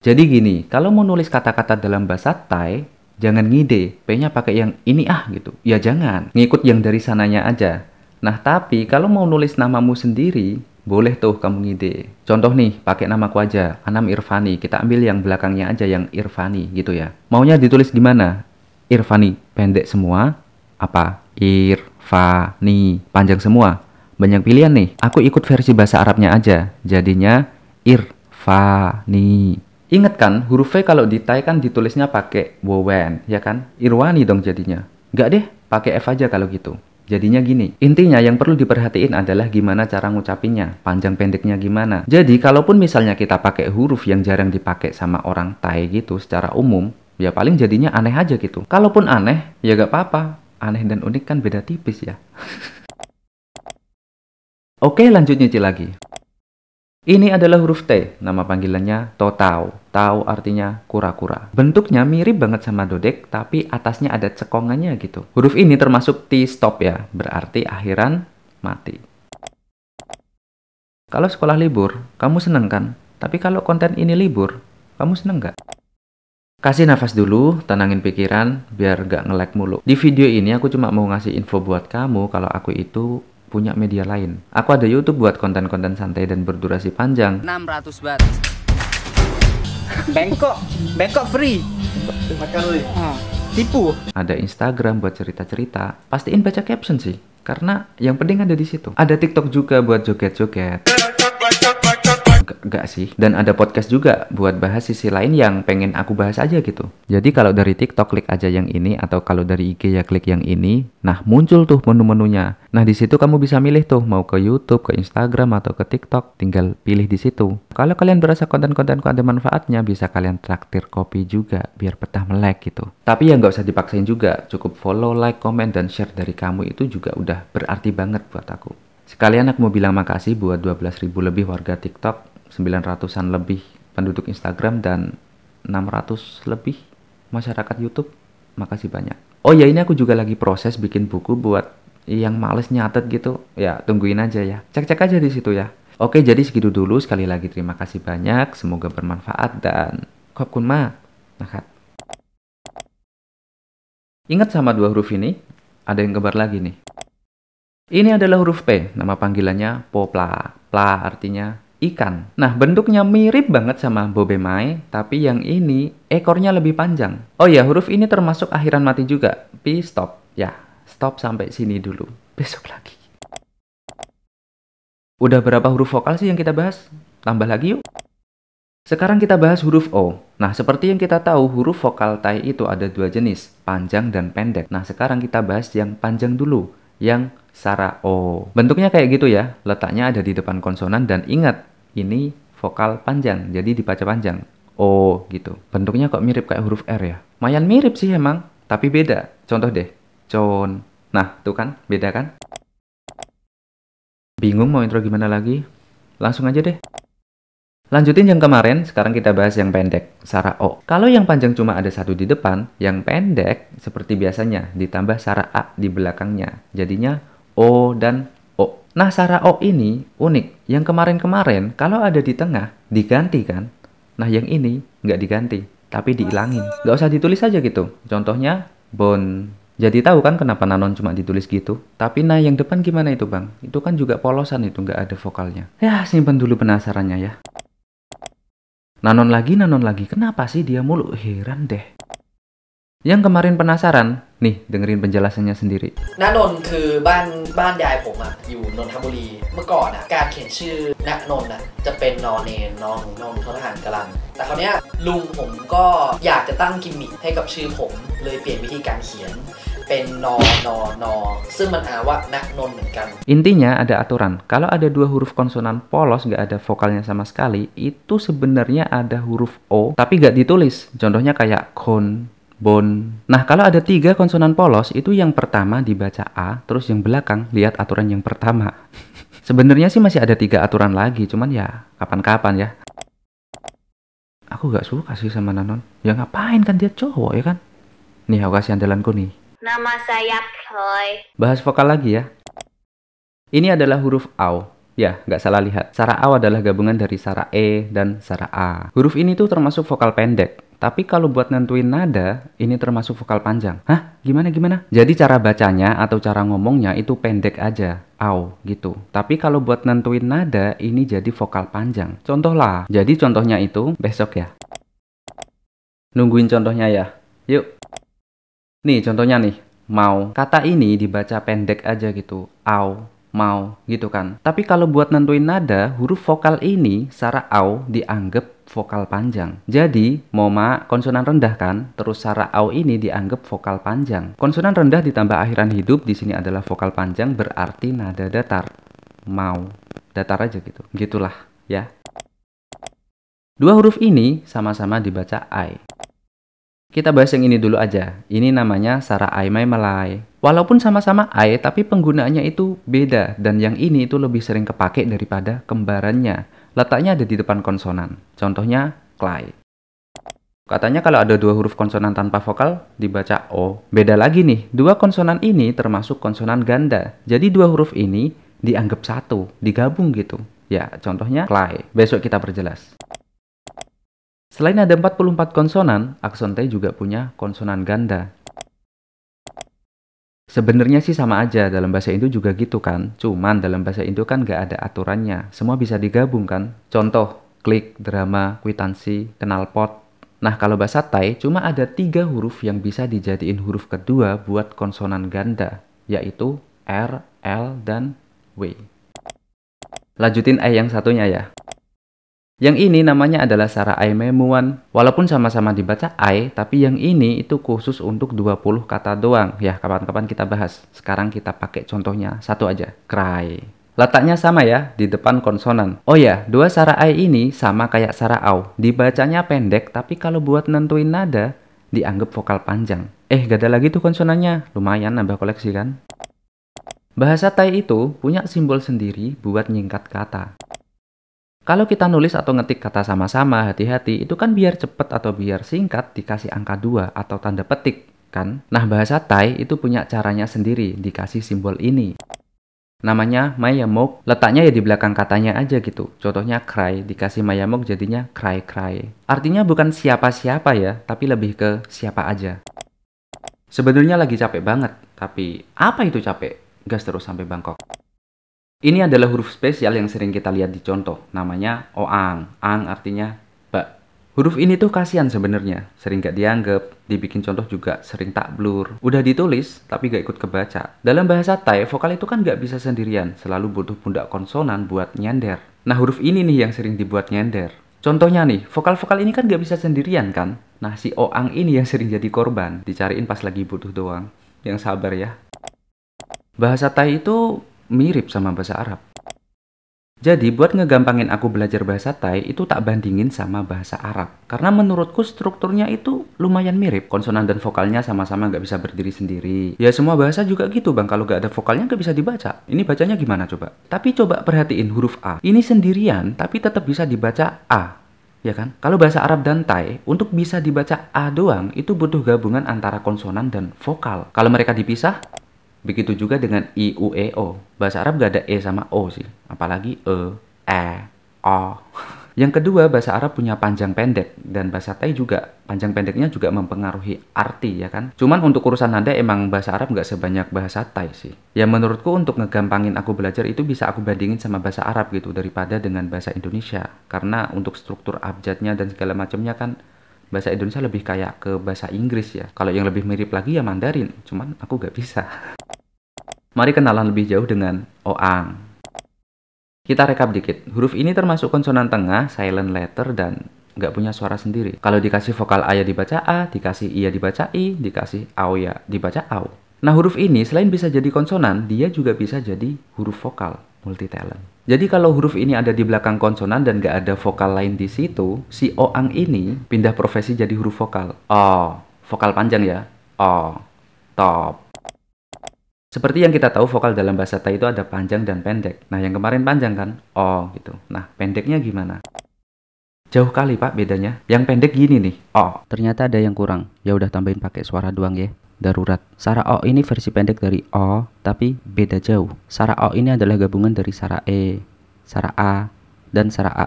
Jadi gini, kalau mau nulis kata-kata dalam bahasa Thai, jangan ngide, pengennya pakai yang ini ah gitu. Ya jangan, ngikut yang dari sananya aja. Nah tapi kalau mau nulis namamu sendiri, boleh tuh kamu ngide. Contoh nih, pakai nama ku aja, Anam Irfani. Kita ambil yang belakangnya aja yang Irfani gitu ya. Maunya ditulis di mana? Irfani, pendek semua. Apa? Irfani, panjang semua. Banyak pilihan nih. Aku ikut versi bahasa Arabnya aja. Jadinya Irfani. Ingat kan, huruf V kalau di Thai kan ditulisnya pakai wowen, ya kan? Irwani dong jadinya. Nggak deh, pakai F aja kalau gitu. Jadinya gini, intinya yang perlu diperhatiin adalah gimana cara ngucapinnya, panjang pendeknya gimana. Jadi, kalaupun misalnya kita pakai huruf yang jarang dipakai sama orang Thai gitu secara umum, ya paling jadinya aneh aja gitu. Kalaupun aneh, ya nggak apa-apa. Aneh dan unik kan beda tipis ya. Oke, lanjut nyuci lagi. Ini adalah huruf T, nama panggilannya totau. Tau artinya kura-kura. Bentuknya mirip banget sama dodek, tapi atasnya ada cekongannya gitu. Huruf ini termasuk T-stop ya, berarti akhiran mati. Kalau sekolah libur, kamu seneng kan? Tapi kalau konten ini libur, kamu seneng nggak? Kasih nafas dulu, tenangin pikiran, biar gak ngelag mulu. Di video ini aku cuma mau ngasih info buat kamu kalau aku itu punya media lain. Aku ada YouTube buat konten-konten santai dan berdurasi panjang. 600 bat. Bengkok, Bengkok free. Makan lu. tipu. Ada Instagram buat cerita-cerita. Pastiin baca caption sih, karena yang penting ada di situ. Ada TikTok juga buat joget-joget enggak sih dan ada podcast juga buat bahas sisi lain yang pengen aku bahas aja gitu jadi kalau dari TikTok klik aja yang ini atau kalau dari IG ya klik yang ini nah muncul tuh menu-menunya nah di situ kamu bisa milih tuh mau ke YouTube ke Instagram atau ke TikTok tinggal pilih di situ kalau kalian berasa konten-kontenku ada manfaatnya bisa kalian traktir kopi juga biar petah melek gitu tapi ya nggak usah dipaksain juga cukup follow like comment dan share dari kamu itu juga udah berarti banget buat aku Sekalian aku mau bilang makasih buat 12.000 lebih warga TikTok 900-an lebih penduduk Instagram dan 600 lebih masyarakat YouTube. Makasih banyak. Oh ya ini aku juga lagi proses bikin buku buat yang males nyatet gitu. Ya tungguin aja ya. Cek-cek aja di situ ya. Oke jadi segitu dulu. Sekali lagi terima kasih banyak. Semoga bermanfaat dan kopkun ma. Nakat. Ingat sama dua huruf ini. Ada yang kebar lagi nih. Ini adalah huruf P, nama panggilannya popla. Pla artinya ikan. Nah, bentuknya mirip banget sama bobemai, tapi yang ini ekornya lebih panjang. Oh ya, huruf ini termasuk akhiran mati juga. P stop. Ya, stop sampai sini dulu. Besok lagi. Udah berapa huruf vokal sih yang kita bahas? Tambah lagi yuk. Sekarang kita bahas huruf O. Nah, seperti yang kita tahu, huruf vokal Thai itu ada dua jenis, panjang dan pendek. Nah, sekarang kita bahas yang panjang dulu, yang O. Bentuknya kayak gitu ya, letaknya ada di depan konsonan dan ingat, ini vokal panjang, jadi dibaca panjang. O oh, gitu. Bentuknya kok mirip kayak huruf R ya? Mayan mirip sih emang, tapi beda. Contoh deh, con. Nah, tuh kan, beda kan? Bingung mau intro gimana lagi? Langsung aja deh. Lanjutin yang kemarin, sekarang kita bahas yang pendek, sara O. Kalau yang panjang cuma ada satu di depan, yang pendek seperti biasanya ditambah sara A di belakangnya. Jadinya O dan Nah, o ini unik. Yang kemarin-kemarin kalau ada di tengah diganti kan. Nah, yang ini nggak diganti, tapi diilangin. Nggak usah ditulis aja gitu. Contohnya bon. Jadi tahu kan kenapa nanon cuma ditulis gitu? Tapi nah yang depan gimana itu bang? Itu kan juga polosan itu nggak ada vokalnya. Ya simpen dulu penasarannya ya. Nanon lagi, nanon lagi. Kenapa sih dia mulu? Heran deh. Yang kemarin penasaran, nih dengerin penjelasannya sendiri. ณนนท์คือบ้านบ้านยายผมอะอยู่นนทบุรีเมื่อก่อนอะการเขียนชื่อนักนนท์อะจะเป็นนอนเนนนอนนูนทหารกำลังแต่คราวเนี้ยลุงผมก็อยากจะตั้งกิมมิคให้กับชื่อผมเลยเปลี่ยนวิธีการเขียนเป็นนอนอนอซึ่งมันอานว่ากนนเหมือนกัน Intinya ada aturan. Kalau ada dua huruf konsonan polos nggak ada vokalnya sama sekali, itu sebenarnya ada huruf O tapi nggak ditulis. Contohnya kayak kon, bon. Nah, kalau ada tiga konsonan polos, itu yang pertama dibaca A, terus yang belakang lihat aturan yang pertama. Sebenarnya sih masih ada tiga aturan lagi, cuman ya kapan-kapan ya. Aku gak suka sih sama Nanon. Ya ngapain kan dia cowok ya kan? Nih aku kasih andalanku nih. Nama saya Chloe. Bahas vokal lagi ya. Ini adalah huruf AU. Ya, nggak salah lihat. Sara AU adalah gabungan dari sara E dan sara A. Huruf ini tuh termasuk vokal pendek tapi kalau buat nentuin nada, ini termasuk vokal panjang. Hah? Gimana gimana? Jadi cara bacanya atau cara ngomongnya itu pendek aja. Au gitu. Tapi kalau buat nentuin nada, ini jadi vokal panjang. Contoh lah. Jadi contohnya itu besok ya. Nungguin contohnya ya. Yuk. Nih contohnya nih. Mau. Kata ini dibaca pendek aja gitu. Au mau gitu kan. Tapi kalau buat nentuin nada, huruf vokal ini secara au dianggap vokal panjang. Jadi, moma konsonan rendah kan, terus sara au ini dianggap vokal panjang. Konsonan rendah ditambah akhiran hidup di sini adalah vokal panjang berarti nada datar. Mau. Datar aja gitu. Gitulah ya. Dua huruf ini sama-sama dibaca ai. Kita bahas yang ini dulu aja. Ini namanya sara ai mai melai. Walaupun sama-sama ae, tapi penggunaannya itu beda dan yang ini itu lebih sering kepake daripada kembarannya. Letaknya ada di depan konsonan. Contohnya clay. Katanya kalau ada dua huruf konsonan tanpa vokal dibaca o. Beda lagi nih, dua konsonan ini termasuk konsonan ganda. Jadi dua huruf ini dianggap satu, digabung gitu. Ya, contohnya clay. Besok kita perjelas. Selain ada 44 konsonan, akson juga punya konsonan ganda. Sebenarnya sih sama aja dalam bahasa Indo juga gitu kan. Cuman dalam bahasa Indo kan gak ada aturannya. Semua bisa digabung kan. Contoh, klik, drama, kwitansi, kenal pot. Nah kalau bahasa Thai cuma ada tiga huruf yang bisa dijadiin huruf kedua buat konsonan ganda. Yaitu R, L, dan W. Lanjutin E yang satunya ya. Yang ini namanya adalah Sara Ai Memuan. Walaupun sama-sama dibaca Ai, tapi yang ini itu khusus untuk 20 kata doang. Ya, kapan-kapan kita bahas. Sekarang kita pakai contohnya satu aja, cry. Letaknya sama ya, di depan konsonan. Oh ya, dua Sara Ai ini sama kayak Sara Au. Dibacanya pendek, tapi kalau buat nentuin nada, dianggap vokal panjang. Eh, gak ada lagi tuh konsonannya. Lumayan nambah koleksi kan? Bahasa Thai itu punya simbol sendiri buat nyingkat kata. Kalau kita nulis atau ngetik kata sama-sama hati-hati, itu kan biar cepat atau biar singkat dikasih angka 2 atau tanda petik, kan? Nah, bahasa Thai itu punya caranya sendiri dikasih simbol ini. Namanya mayamok, letaknya ya di belakang katanya aja gitu. Contohnya cry, dikasih mayamok jadinya cry cry. Artinya bukan siapa-siapa ya, tapi lebih ke siapa aja. Sebenarnya lagi capek banget, tapi apa itu capek? Gas terus sampai Bangkok. Ini adalah huruf spesial yang sering kita lihat di contoh, namanya oang. Ang artinya bak. Huruf ini tuh kasihan sebenarnya, sering gak dianggap, dibikin contoh juga sering tak blur. Udah ditulis, tapi gak ikut kebaca. Dalam bahasa Thai, vokal itu kan gak bisa sendirian, selalu butuh pundak konsonan buat nyender. Nah huruf ini nih yang sering dibuat nyender. Contohnya nih, vokal-vokal ini kan gak bisa sendirian kan? Nah si oang ini yang sering jadi korban, dicariin pas lagi butuh doang. Yang sabar ya. Bahasa Thai itu mirip sama bahasa Arab. Jadi buat ngegampangin aku belajar bahasa Thai itu tak bandingin sama bahasa Arab. Karena menurutku strukturnya itu lumayan mirip. Konsonan dan vokalnya sama-sama nggak bisa berdiri sendiri. Ya semua bahasa juga gitu bang. Kalau nggak ada vokalnya nggak bisa dibaca. Ini bacanya gimana coba? Tapi coba perhatiin huruf A. Ini sendirian tapi tetap bisa dibaca A. Ya kan? Kalau bahasa Arab dan Thai, untuk bisa dibaca A doang, itu butuh gabungan antara konsonan dan vokal. Kalau mereka dipisah, Begitu juga dengan i, u, e, o. Bahasa Arab gak ada e sama o sih, apalagi e, e, o. Yang kedua, bahasa Arab punya panjang pendek dan bahasa Thai juga panjang pendeknya juga mempengaruhi arti ya kan. Cuman untuk urusan nada emang bahasa Arab gak sebanyak bahasa Thai sih. Ya menurutku untuk ngegampangin aku belajar itu bisa aku bandingin sama bahasa Arab gitu daripada dengan bahasa Indonesia karena untuk struktur abjadnya dan segala macamnya kan bahasa Indonesia lebih kayak ke bahasa Inggris ya. Kalau yang lebih mirip lagi ya Mandarin, cuman aku gak bisa. Mari kenalan lebih jauh dengan oang. Kita rekap dikit. Huruf ini termasuk konsonan tengah, silent letter, dan nggak punya suara sendiri. Kalau dikasih vokal A ya dibaca A, dikasih I ya dibaca I, dikasih AU ya dibaca AU. Nah huruf ini selain bisa jadi konsonan, dia juga bisa jadi huruf vokal, multitalent. Jadi kalau huruf ini ada di belakang konsonan dan nggak ada vokal lain di situ, si oang ini pindah profesi jadi huruf vokal. O, vokal panjang ya. O, top. Seperti yang kita tahu vokal dalam bahasa Thai itu ada panjang dan pendek. Nah, yang kemarin panjang kan? oh gitu. Nah, pendeknya gimana? Jauh kali, Pak, bedanya. Yang pendek gini nih. oh. Ternyata ada yang kurang. Ya udah tambahin pakai suara doang ya. Darurat. Sara O ini versi pendek dari O, tapi beda jauh. Sara O ini adalah gabungan dari sara E, sara A, dan sara A.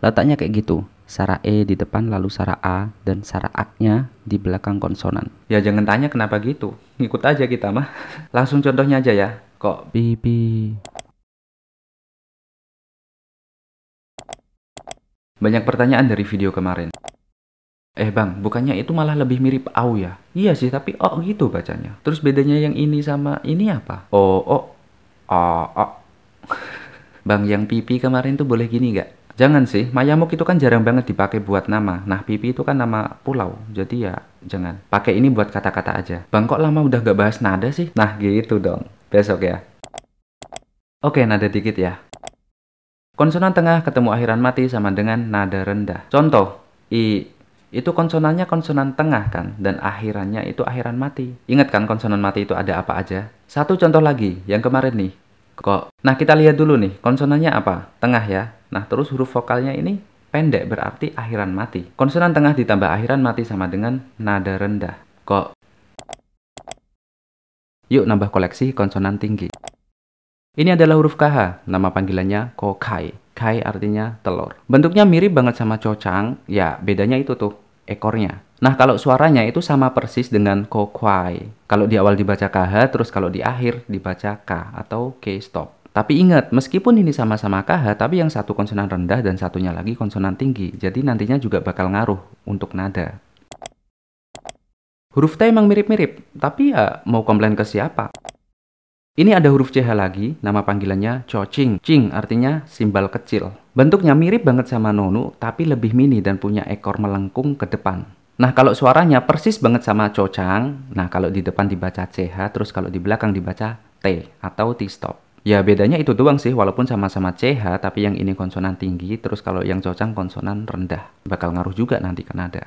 Letaknya kayak gitu. Sara E di depan lalu Sara A dan Sara A-nya di belakang konsonan. Ya jangan tanya kenapa gitu. Ngikut aja kita mah. Langsung contohnya aja ya. Kok pipi? Banyak pertanyaan dari video kemarin. Eh bang, bukannya itu malah lebih mirip au ya? Iya sih, tapi oh gitu bacanya. Terus bedanya yang ini sama ini apa? Oh, oh, oh, oh. bang, yang pipi kemarin tuh boleh gini gak? Jangan sih, Mayamuk itu kan jarang banget dipakai buat nama. Nah, pipi itu kan nama pulau, jadi ya jangan. Pakai ini buat kata-kata aja. Bangkok lama udah gak bahas nada sih? Nah, gitu dong. Besok ya. Oke, nada dikit ya. Konsonan tengah ketemu akhiran mati sama dengan nada rendah. Contoh, i itu konsonannya konsonan tengah kan dan akhirannya itu akhiran mati. Ingat kan konsonan mati itu ada apa aja? Satu contoh lagi yang kemarin nih, kok. Nah, kita lihat dulu nih, konsonannya apa? Tengah ya. Nah, terus huruf vokalnya ini pendek berarti akhiran mati. Konsonan tengah ditambah akhiran mati sama dengan nada rendah. Kok. Yuk nambah koleksi konsonan tinggi. Ini adalah huruf KH, nama panggilannya kokai. Kai artinya telur. Bentuknya mirip banget sama cocang, ya bedanya itu tuh ekornya. Nah, kalau suaranya itu sama persis dengan kokwai. Kalau di awal dibaca KH, terus kalau di akhir dibaca K atau K stop. Tapi ingat, meskipun ini sama-sama KH, tapi yang satu konsonan rendah dan satunya lagi konsonan tinggi. Jadi nantinya juga bakal ngaruh untuk nada. Huruf T emang mirip-mirip, tapi ya mau komplain ke siapa? Ini ada huruf CH lagi, nama panggilannya Chocing. Ching artinya simbal kecil. Bentuknya mirip banget sama Nonu, tapi lebih mini dan punya ekor melengkung ke depan. Nah, kalau suaranya persis banget sama chochang. nah kalau di depan dibaca CH, terus kalau di belakang dibaca T atau T-stop. Ya bedanya itu doang sih, walaupun sama-sama CH, tapi yang ini konsonan tinggi, terus kalau yang chochang konsonan rendah. Bakal ngaruh juga nanti ke nada.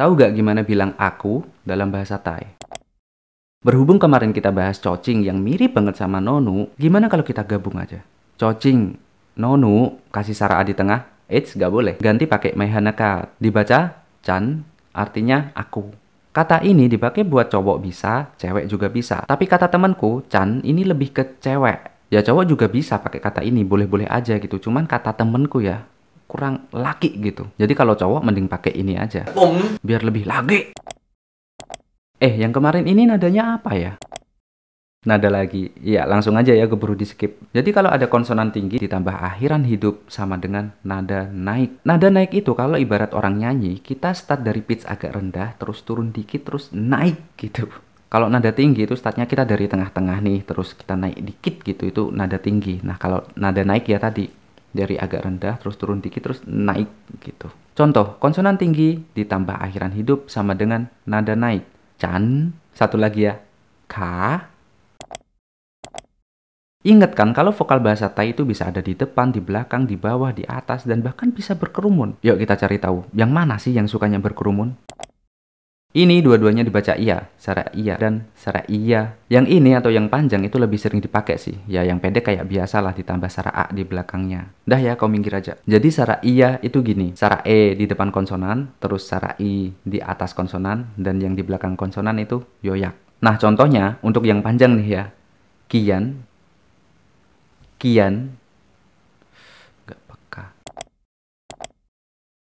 Tahu gak gimana bilang aku dalam bahasa Thai? Berhubung kemarin kita bahas cocing yang mirip banget sama nonu, gimana kalau kita gabung aja? Cocing, nonu, kasih sara di tengah, it's gak boleh. Ganti pakai mehanaka. Dibaca chan, artinya aku. Kata ini dipakai buat cowok bisa, cewek juga bisa. Tapi kata temanku, chan ini lebih ke cewek. Ya cowok juga bisa pakai kata ini, boleh-boleh aja gitu. Cuman kata temanku ya, kurang laki gitu. Jadi kalau cowok mending pakai ini aja. Biar lebih laki. Eh, yang kemarin ini nadanya apa ya? Nada lagi. ya langsung aja ya keburu di skip. Jadi kalau ada konsonan tinggi ditambah akhiran hidup sama dengan nada naik. Nada naik itu kalau ibarat orang nyanyi, kita start dari pitch agak rendah, terus turun dikit, terus naik gitu. Kalau nada tinggi itu startnya kita dari tengah-tengah nih, terus kita naik dikit gitu, itu nada tinggi. Nah kalau nada naik ya tadi, dari agak rendah terus turun dikit terus naik gitu. Contoh, konsonan tinggi ditambah akhiran hidup sama dengan nada naik. Chan. Satu lagi ya, Ka. Ingat kan kalau vokal bahasa Thai itu bisa ada di depan, di belakang, di bawah, di atas, dan bahkan bisa berkerumun. Yuk kita cari tahu, yang mana sih yang sukanya berkerumun? Ini dua-duanya dibaca iya, secara iya dan secara iya. Yang ini atau yang panjang itu lebih sering dipakai sih. Ya yang pendek kayak biasalah ditambah secara a di belakangnya. Dah ya kau minggir aja. Jadi secara iya itu gini. Secara e di depan konsonan, terus secara i di atas konsonan, dan yang di belakang konsonan itu yoyak. Nah contohnya untuk yang panjang nih ya. Kian, kian, Gak peka.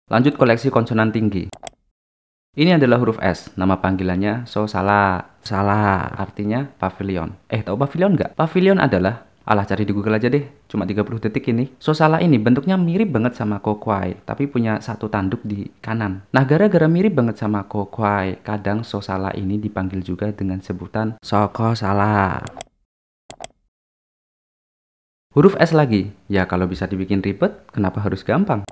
Lanjut koleksi konsonan tinggi. Ini adalah huruf S, nama panggilannya so salah. Salah, artinya pavilion. Eh, tahu pavilion nggak? Pavilion adalah Alah cari di Google aja deh, cuma 30 detik ini. Sosala ini bentuknya mirip banget sama kokwai, tapi punya satu tanduk di kanan. Nah gara-gara mirip banget sama kokwai, kadang sosala ini dipanggil juga dengan sebutan soko salah. Huruf S lagi, ya kalau bisa dibikin ribet, kenapa harus gampang?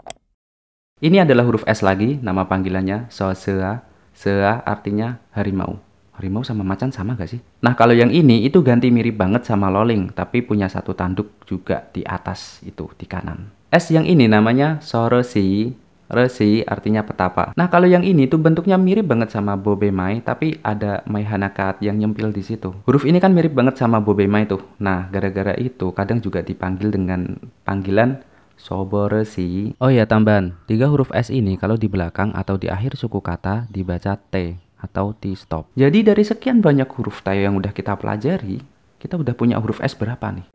Ini adalah huruf S lagi, nama panggilannya Sosea. Sea artinya harimau. Harimau sama macan sama gak sih? Nah kalau yang ini itu ganti mirip banget sama loling, tapi punya satu tanduk juga di atas itu, di kanan. S yang ini namanya Soresi. Resi artinya petapa. Nah kalau yang ini tuh bentuknya mirip banget sama Bobemai, tapi ada Mai Hanakat yang nyempil di situ. Huruf ini kan mirip banget sama Bobemai tuh. Nah gara-gara itu kadang juga dipanggil dengan panggilan sih. Oh ya tambahan, tiga huruf S ini kalau di belakang atau di akhir suku kata dibaca T atau T-stop. Jadi dari sekian banyak huruf T yang udah kita pelajari, kita udah punya huruf S berapa nih?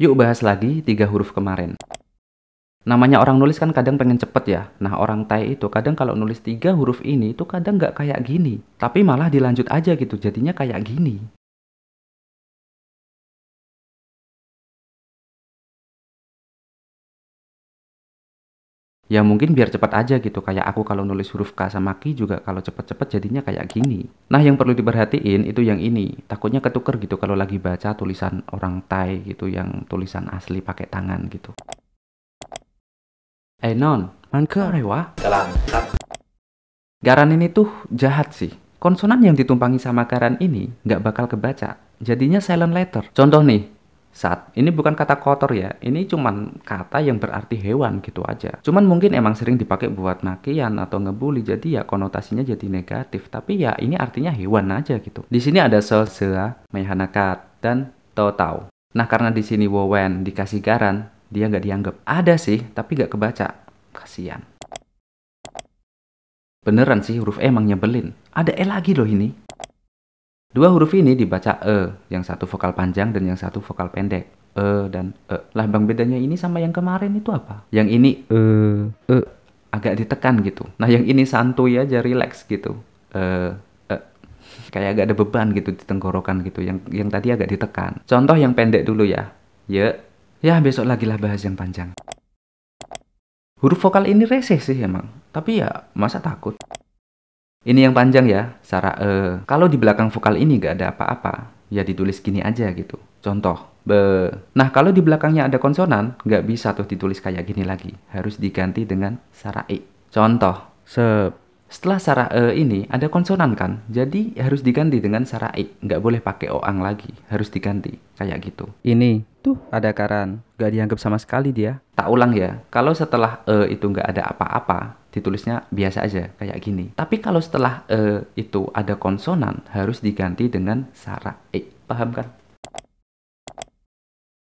Yuk bahas lagi tiga huruf kemarin. Namanya orang nulis kan kadang pengen cepet ya. Nah orang Thai itu kadang kalau nulis tiga huruf ini itu kadang nggak kayak gini. Tapi malah dilanjut aja gitu, jadinya kayak gini. ya mungkin biar cepat aja gitu kayak aku kalau nulis huruf K sama Ki juga kalau cepet-cepet jadinya kayak gini nah yang perlu diperhatiin itu yang ini takutnya ketuker gitu kalau lagi baca tulisan orang Thai gitu yang tulisan asli pakai tangan gitu eh non man ke rewa garan ini tuh jahat sih konsonan yang ditumpangi sama garan ini nggak bakal kebaca jadinya silent letter contoh nih saat ini bukan kata kotor ya ini cuman kata yang berarti hewan gitu aja cuman mungkin emang sering dipakai buat makian atau ngebully jadi ya konotasinya jadi negatif tapi ya ini artinya hewan aja gitu di sini ada sosela mehanakat dan totau nah karena di sini wowen dikasih garan dia nggak dianggap ada sih tapi nggak kebaca Kasian. beneran sih huruf E emang nyebelin ada E lagi loh ini Dua huruf ini dibaca e, yang satu vokal panjang dan yang satu vokal pendek. E dan e. Lah bang bedanya ini sama yang kemarin itu apa? Yang ini e, e agak ditekan gitu. Nah yang ini santuy aja, relax gitu. E, e. Kayak agak ada beban gitu di tenggorokan gitu. Yang yang tadi agak ditekan. Contoh yang pendek dulu ya. Ye. Ya besok lagi lah bahas yang panjang. Huruf vokal ini reses sih emang. Tapi ya masa takut. Ini yang panjang ya, Sarah. E. Kalau di belakang vokal ini nggak ada apa-apa, ya ditulis gini aja gitu. Contoh, be. Nah, kalau di belakangnya ada konsonan, nggak bisa tuh ditulis kayak gini lagi. Harus diganti dengan Sarah E. Contoh, sep. Setelah Sarah E ini ada konsonan kan, jadi harus diganti dengan Sarah E. Nggak boleh pakai oang lagi, harus diganti. Kayak gitu. Ini, tuh ada karan. Nggak dianggap sama sekali dia. Tak ulang ya, kalau setelah E itu nggak ada apa-apa, ditulisnya biasa aja kayak gini. Tapi kalau setelah e itu ada konsonan harus diganti dengan sara. e. Paham kan?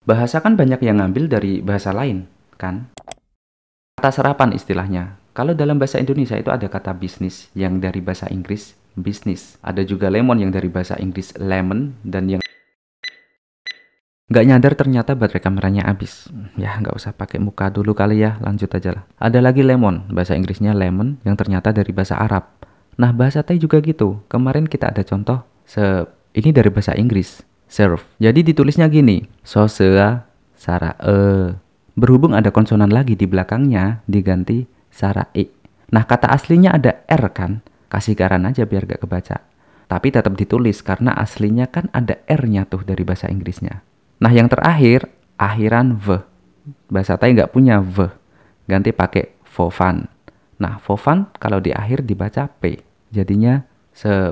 Bahasa kan banyak yang ngambil dari bahasa lain, kan? Kata serapan istilahnya. Kalau dalam bahasa Indonesia itu ada kata bisnis yang dari bahasa Inggris bisnis. Ada juga lemon yang dari bahasa Inggris lemon dan yang Gak nyadar ternyata baterai kameranya habis. Ya nggak usah pakai muka dulu kali ya, lanjut aja lah. Ada lagi lemon, bahasa Inggrisnya lemon yang ternyata dari bahasa Arab. Nah bahasa Thai juga gitu. Kemarin kita ada contoh, se ini dari bahasa Inggris, serve. Jadi ditulisnya gini, so se sara e. Berhubung ada konsonan lagi di belakangnya, diganti sara e. Nah kata aslinya ada r kan, kasih garan aja biar gak kebaca. Tapi tetap ditulis karena aslinya kan ada R-nya tuh dari bahasa Inggrisnya. Nah yang terakhir akhiran v. Bahasa Thai nggak punya v, ganti pakai vovan. Nah vovan kalau di akhir dibaca p, jadinya se.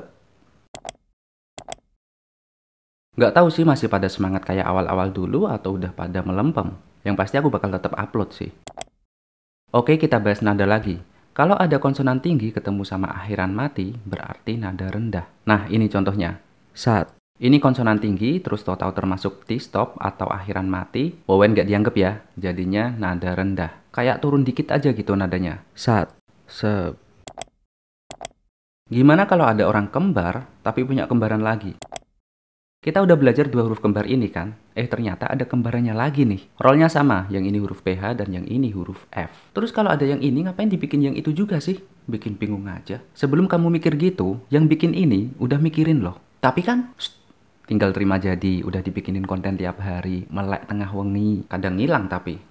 Nggak tahu sih masih pada semangat kayak awal-awal dulu atau udah pada melempem. Yang pasti aku bakal tetap upload sih. Oke kita bahas nada lagi. Kalau ada konsonan tinggi ketemu sama akhiran mati, berarti nada rendah. Nah, ini contohnya. Sat. Ini konsonan tinggi, terus total termasuk T-stop atau akhiran mati. Wawen nggak dianggap ya, jadinya nada rendah. Kayak turun dikit aja gitu nadanya. Sat, se. Gimana kalau ada orang kembar, tapi punya kembaran lagi? Kita udah belajar dua huruf kembar ini kan? Eh ternyata ada kembarannya lagi nih. Rollnya sama, yang ini huruf PH dan yang ini huruf F. Terus kalau ada yang ini ngapain dibikin yang itu juga sih? Bikin bingung aja. Sebelum kamu mikir gitu, yang bikin ini udah mikirin loh. Tapi kan, tinggal terima jadi udah dibikinin konten tiap hari melek tengah wengi kadang ngilang tapi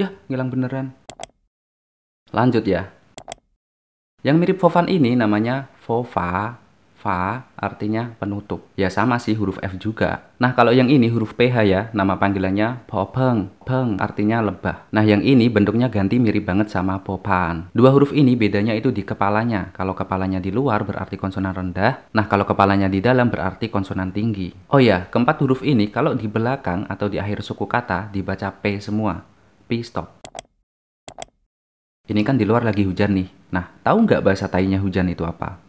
ya ngilang beneran lanjut ya yang mirip Fofan ini namanya Fofa Fa artinya penutup. Ya sama sih huruf F juga. Nah kalau yang ini huruf PH ya, nama panggilannya Popeng. Peng artinya lebah. Nah yang ini bentuknya ganti mirip banget sama Popan. Dua huruf ini bedanya itu di kepalanya. Kalau kepalanya di luar berarti konsonan rendah. Nah kalau kepalanya di dalam berarti konsonan tinggi. Oh ya, keempat huruf ini kalau di belakang atau di akhir suku kata dibaca P semua. P stop. Ini kan di luar lagi hujan nih. Nah, tahu nggak bahasa Tainya hujan itu apa?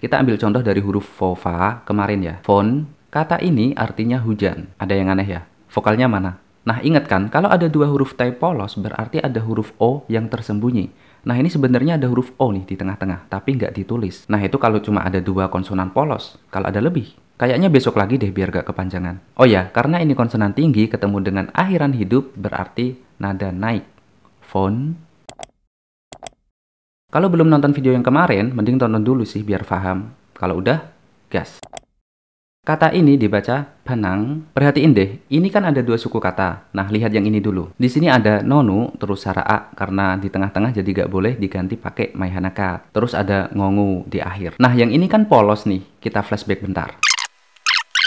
Kita ambil contoh dari huruf fofa kemarin ya. Fon, kata ini artinya hujan. Ada yang aneh ya? Vokalnya mana? Nah, ingat kan, kalau ada dua huruf tai polos, berarti ada huruf O yang tersembunyi. Nah, ini sebenarnya ada huruf O nih di tengah-tengah, tapi nggak ditulis. Nah, itu kalau cuma ada dua konsonan polos. Kalau ada lebih, kayaknya besok lagi deh biar gak kepanjangan. Oh ya, karena ini konsonan tinggi ketemu dengan akhiran hidup berarti nada naik. Fon, kalau belum nonton video yang kemarin, mending tonton dulu sih biar paham. Kalau udah, gas. Kata ini dibaca Banang. Perhatiin deh, ini kan ada dua suku kata. Nah, lihat yang ini dulu. Di sini ada Nonu, terus a, karena di tengah-tengah jadi gak boleh diganti pakai Maihanaka. Terus ada Ngongu di akhir. Nah, yang ini kan polos nih. Kita flashback bentar.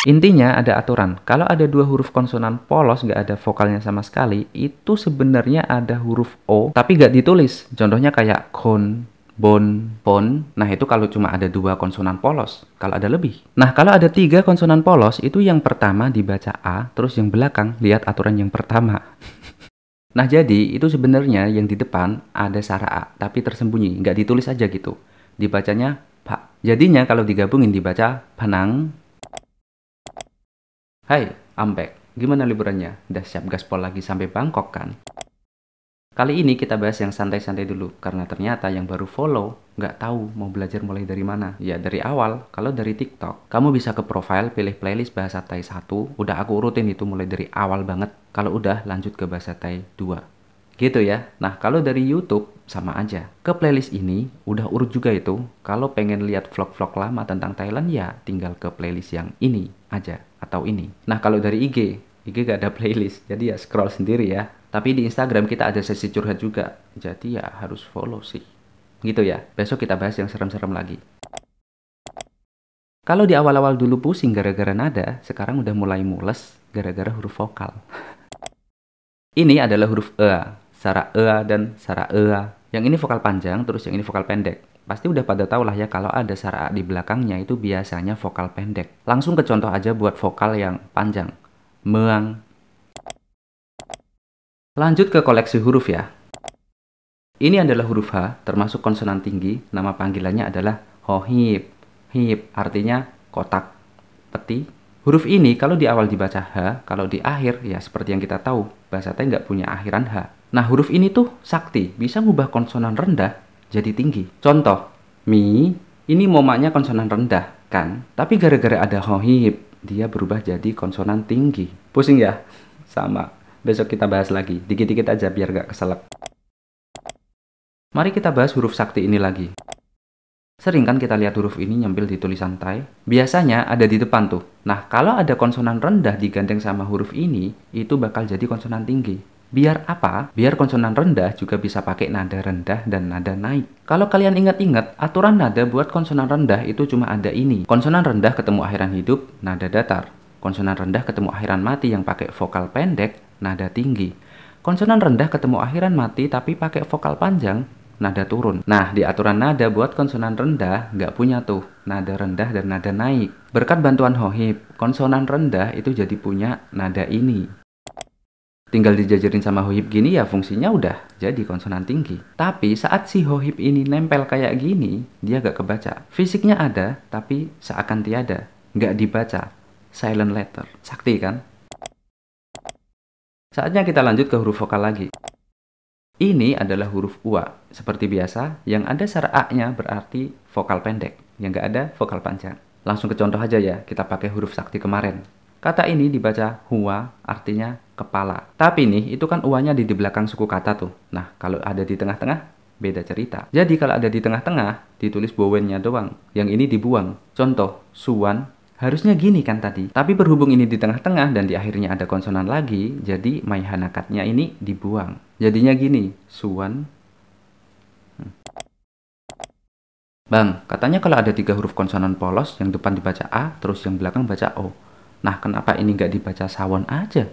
Intinya ada aturan. Kalau ada dua huruf konsonan polos nggak ada vokalnya sama sekali, itu sebenarnya ada huruf O tapi nggak ditulis. Contohnya kayak kon, bon, pon. Nah itu kalau cuma ada dua konsonan polos. Kalau ada lebih. Nah kalau ada tiga konsonan polos itu yang pertama dibaca A, terus yang belakang lihat aturan yang pertama. nah jadi itu sebenarnya yang di depan ada sara A tapi tersembunyi, nggak ditulis aja gitu. Dibacanya pak. Jadinya kalau digabungin dibaca panang Hai, I'm Gimana liburannya? Udah siap gaspol lagi sampai Bangkok kan? Kali ini kita bahas yang santai-santai dulu, karena ternyata yang baru follow nggak tahu mau belajar mulai dari mana. Ya dari awal, kalau dari TikTok, kamu bisa ke profile, pilih playlist bahasa Thai 1, udah aku urutin itu mulai dari awal banget. Kalau udah, lanjut ke bahasa Thai 2. Gitu ya. Nah, kalau dari YouTube, sama aja. Ke playlist ini, udah urut juga itu. Kalau pengen lihat vlog-vlog lama tentang Thailand, ya tinggal ke playlist yang ini aja atau ini. Nah, kalau dari IG, IG gak ada playlist, jadi ya scroll sendiri ya. Tapi di Instagram kita ada sesi curhat juga, jadi ya harus follow sih. Gitu ya, besok kita bahas yang serem-serem lagi. Kalau di awal-awal dulu pusing gara-gara nada, sekarang udah mulai mules gara-gara huruf vokal. ini adalah huruf E, sara E dan sara E. Yang ini vokal panjang, terus yang ini vokal pendek. Pasti udah pada tau lah ya kalau ada sara di belakangnya itu biasanya vokal pendek. Langsung ke contoh aja buat vokal yang panjang. Meang. Lanjut ke koleksi huruf ya. Ini adalah huruf H, termasuk konsonan tinggi. Nama panggilannya adalah hohib. Hib artinya kotak, peti. Huruf ini kalau di awal dibaca H, kalau di akhir ya seperti yang kita tahu, bahasa teh nggak punya akhiran H. Nah huruf ini tuh sakti, bisa ngubah konsonan rendah jadi tinggi. Contoh, mi ini momaknya konsonan rendah kan, tapi gara-gara ada hohib dia berubah jadi konsonan tinggi. Pusing ya? Sama. Besok kita bahas lagi. Dikit-dikit aja biar gak keselak. Mari kita bahas huruf sakti ini lagi. Sering kan kita lihat huruf ini nyempil di tulisan Thai? Biasanya ada di depan tuh. Nah, kalau ada konsonan rendah digandeng sama huruf ini, itu bakal jadi konsonan tinggi. Biar apa? Biar konsonan rendah juga bisa pakai nada rendah dan nada naik. Kalau kalian ingat-ingat, aturan nada buat konsonan rendah itu cuma ada ini. Konsonan rendah ketemu akhiran hidup, nada datar. Konsonan rendah ketemu akhiran mati yang pakai vokal pendek, nada tinggi. Konsonan rendah ketemu akhiran mati tapi pakai vokal panjang, nada turun. Nah, di aturan nada buat konsonan rendah nggak punya tuh nada rendah dan nada naik. Berkat bantuan hohib, konsonan rendah itu jadi punya nada ini tinggal dijajarin sama hohib gini ya fungsinya udah jadi konsonan tinggi. Tapi saat si hohib ini nempel kayak gini, dia gak kebaca. Fisiknya ada, tapi seakan tiada. Gak dibaca. Silent letter. Sakti kan? Saatnya kita lanjut ke huruf vokal lagi. Ini adalah huruf ua. Seperti biasa, yang ada secara A-nya berarti vokal pendek. Yang gak ada, vokal panjang. Langsung ke contoh aja ya, kita pakai huruf sakti kemarin. Kata ini dibaca hua, artinya kepala. Tapi nih, itu kan uangnya di, di belakang suku kata tuh. Nah, kalau ada di tengah-tengah, beda cerita. Jadi kalau ada di tengah-tengah, ditulis bowennya doang. Yang ini dibuang. Contoh, suan, Harusnya gini kan tadi, tapi berhubung ini di tengah-tengah dan di akhirnya ada konsonan lagi, jadi maihanakatnya ini dibuang. Jadinya gini, suan. Hmm. Bang, katanya kalau ada tiga huruf konsonan polos, yang depan dibaca A, terus yang belakang baca O. Nah, kenapa ini nggak dibaca sawon aja?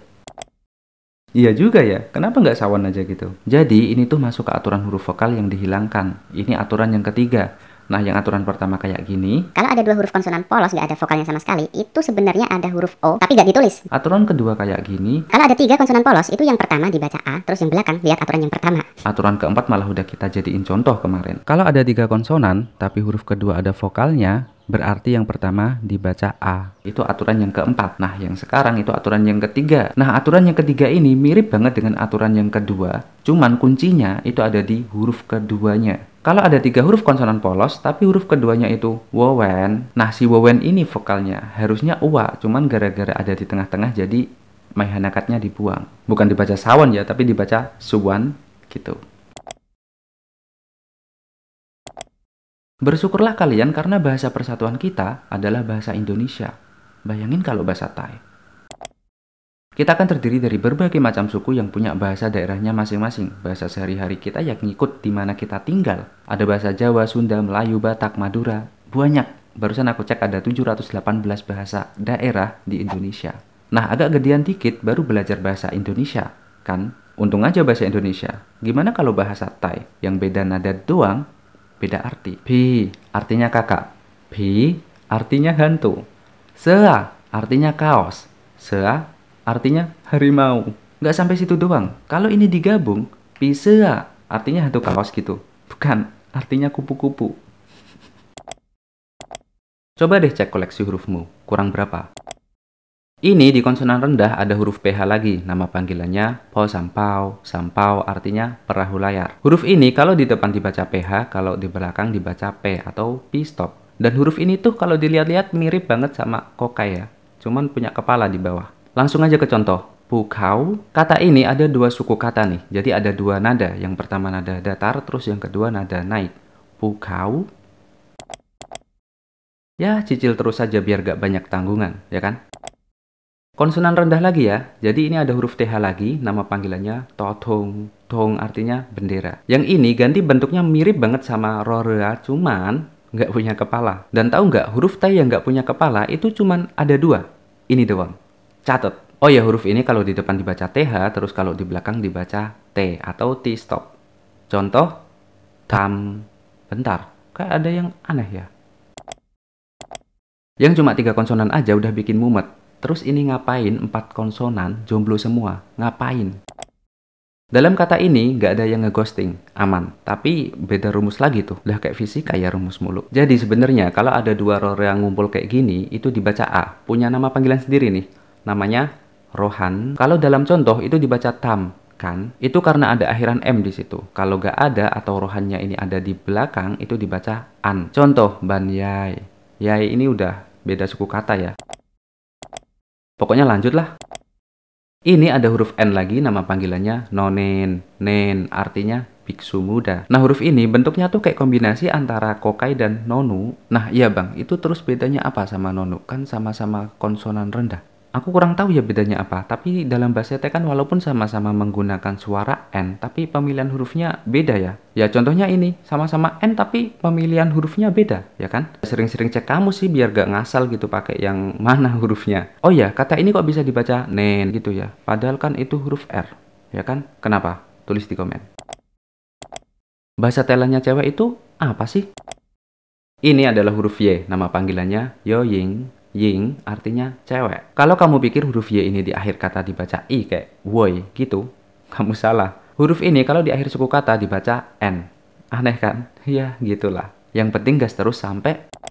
Iya juga ya, kenapa nggak sawan aja gitu? Jadi ini tuh masuk ke aturan huruf vokal yang dihilangkan. Ini aturan yang ketiga. Nah, yang aturan pertama kayak gini. Kalau ada dua huruf konsonan polos nggak ada vokalnya sama sekali, itu sebenarnya ada huruf O tapi nggak ditulis. Aturan kedua kayak gini. Kalau ada tiga konsonan polos, itu yang pertama dibaca A, terus yang belakang lihat aturan yang pertama. Aturan keempat malah udah kita jadiin contoh kemarin. Kalau ada tiga konsonan tapi huruf kedua ada vokalnya, berarti yang pertama dibaca A. Itu aturan yang keempat. Nah, yang sekarang itu aturan yang ketiga. Nah, aturan yang ketiga ini mirip banget dengan aturan yang kedua, cuman kuncinya itu ada di huruf keduanya. Kalau ada tiga huruf konsonan polos, tapi huruf keduanya itu wawen. Nah, si wawen ini vokalnya harusnya uwa, cuman gara-gara ada di tengah-tengah jadi maihanakatnya dibuang. Bukan dibaca sawan ya, tapi dibaca suwan gitu. Bersyukurlah kalian karena bahasa persatuan kita adalah bahasa Indonesia. Bayangin kalau bahasa Thai. Kita akan terdiri dari berbagai macam suku yang punya bahasa daerahnya masing-masing. Bahasa sehari-hari kita yang ngikut di mana kita tinggal. Ada bahasa Jawa, Sunda, Melayu, Batak, Madura. Banyak. Barusan aku cek ada 718 bahasa daerah di Indonesia. Nah, agak gedean dikit baru belajar bahasa Indonesia, kan? Untung aja bahasa Indonesia. Gimana kalau bahasa Thai yang beda nada doang beda arti. Bi artinya kakak. Bi artinya hantu. Sea artinya kaos. Sea artinya harimau. Nggak sampai situ doang. Kalau ini digabung, sea artinya hantu kaos gitu. Bukan, artinya kupu-kupu. Coba deh cek koleksi hurufmu, kurang berapa? Ini di konsonan rendah ada huruf PH lagi, nama panggilannya po sampau. Sampau artinya perahu layar. Huruf ini kalau di depan dibaca PH, kalau di belakang dibaca P atau P stop. Dan huruf ini tuh kalau dilihat-lihat mirip banget sama kokai ya, cuman punya kepala di bawah. Langsung aja ke contoh. Pukau, kata ini ada dua suku kata nih, jadi ada dua nada. Yang pertama nada datar, terus yang kedua nada naik. Pukau. Ya, cicil terus saja biar gak banyak tanggungan, ya kan? Konsonan rendah lagi ya. Jadi ini ada huruf TH lagi, nama panggilannya totong. Tong artinya bendera. Yang ini ganti bentuknya mirip banget sama rorea, cuman nggak punya kepala. Dan tahu nggak huruf T yang nggak punya kepala itu cuman ada dua. Ini doang. Catat. Oh ya huruf ini kalau di depan dibaca TH, terus kalau di belakang dibaca T atau T stop. Contoh, tam. Bentar, kayak ada yang aneh ya. Yang cuma tiga konsonan aja udah bikin mumet. Terus ini ngapain empat konsonan jomblo semua? Ngapain? Dalam kata ini nggak ada yang ngeghosting, aman. Tapi beda rumus lagi tuh, udah kayak fisika ya rumus mulu. Jadi sebenarnya kalau ada dua ror yang ngumpul kayak gini, itu dibaca A, punya nama panggilan sendiri nih. Namanya Rohan. Kalau dalam contoh itu dibaca Tam, kan? Itu karena ada akhiran M di situ. Kalau nggak ada atau rohannya ini ada di belakang, itu dibaca An. Contoh, Ban Yai. Yai ini udah beda suku kata ya. Pokoknya lanjutlah. Ini ada huruf N lagi, nama panggilannya nonen, nen, artinya biksu muda. Nah huruf ini bentuknya tuh kayak kombinasi antara kokai dan nonu. Nah iya bang, itu terus bedanya apa sama nonu? Kan sama-sama konsonan rendah aku kurang tahu ya bedanya apa, tapi dalam bahasa tekan kan walaupun sama-sama menggunakan suara N, tapi pemilihan hurufnya beda ya. Ya contohnya ini, sama-sama N tapi pemilihan hurufnya beda, ya kan? Sering-sering cek kamu sih biar gak ngasal gitu pakai yang mana hurufnya. Oh ya, kata ini kok bisa dibaca nen gitu ya, padahal kan itu huruf R, ya kan? Kenapa? Tulis di komen. Bahasa Thailandnya cewek itu apa sih? Ini adalah huruf Y, nama panggilannya Yoying Ying artinya cewek. Kalau kamu pikir huruf Y ini di akhir kata dibaca I kayak woi gitu, kamu salah. Huruf ini kalau di akhir suku kata dibaca N. Aneh kan? Ya, gitulah. Yang penting gas terus sampai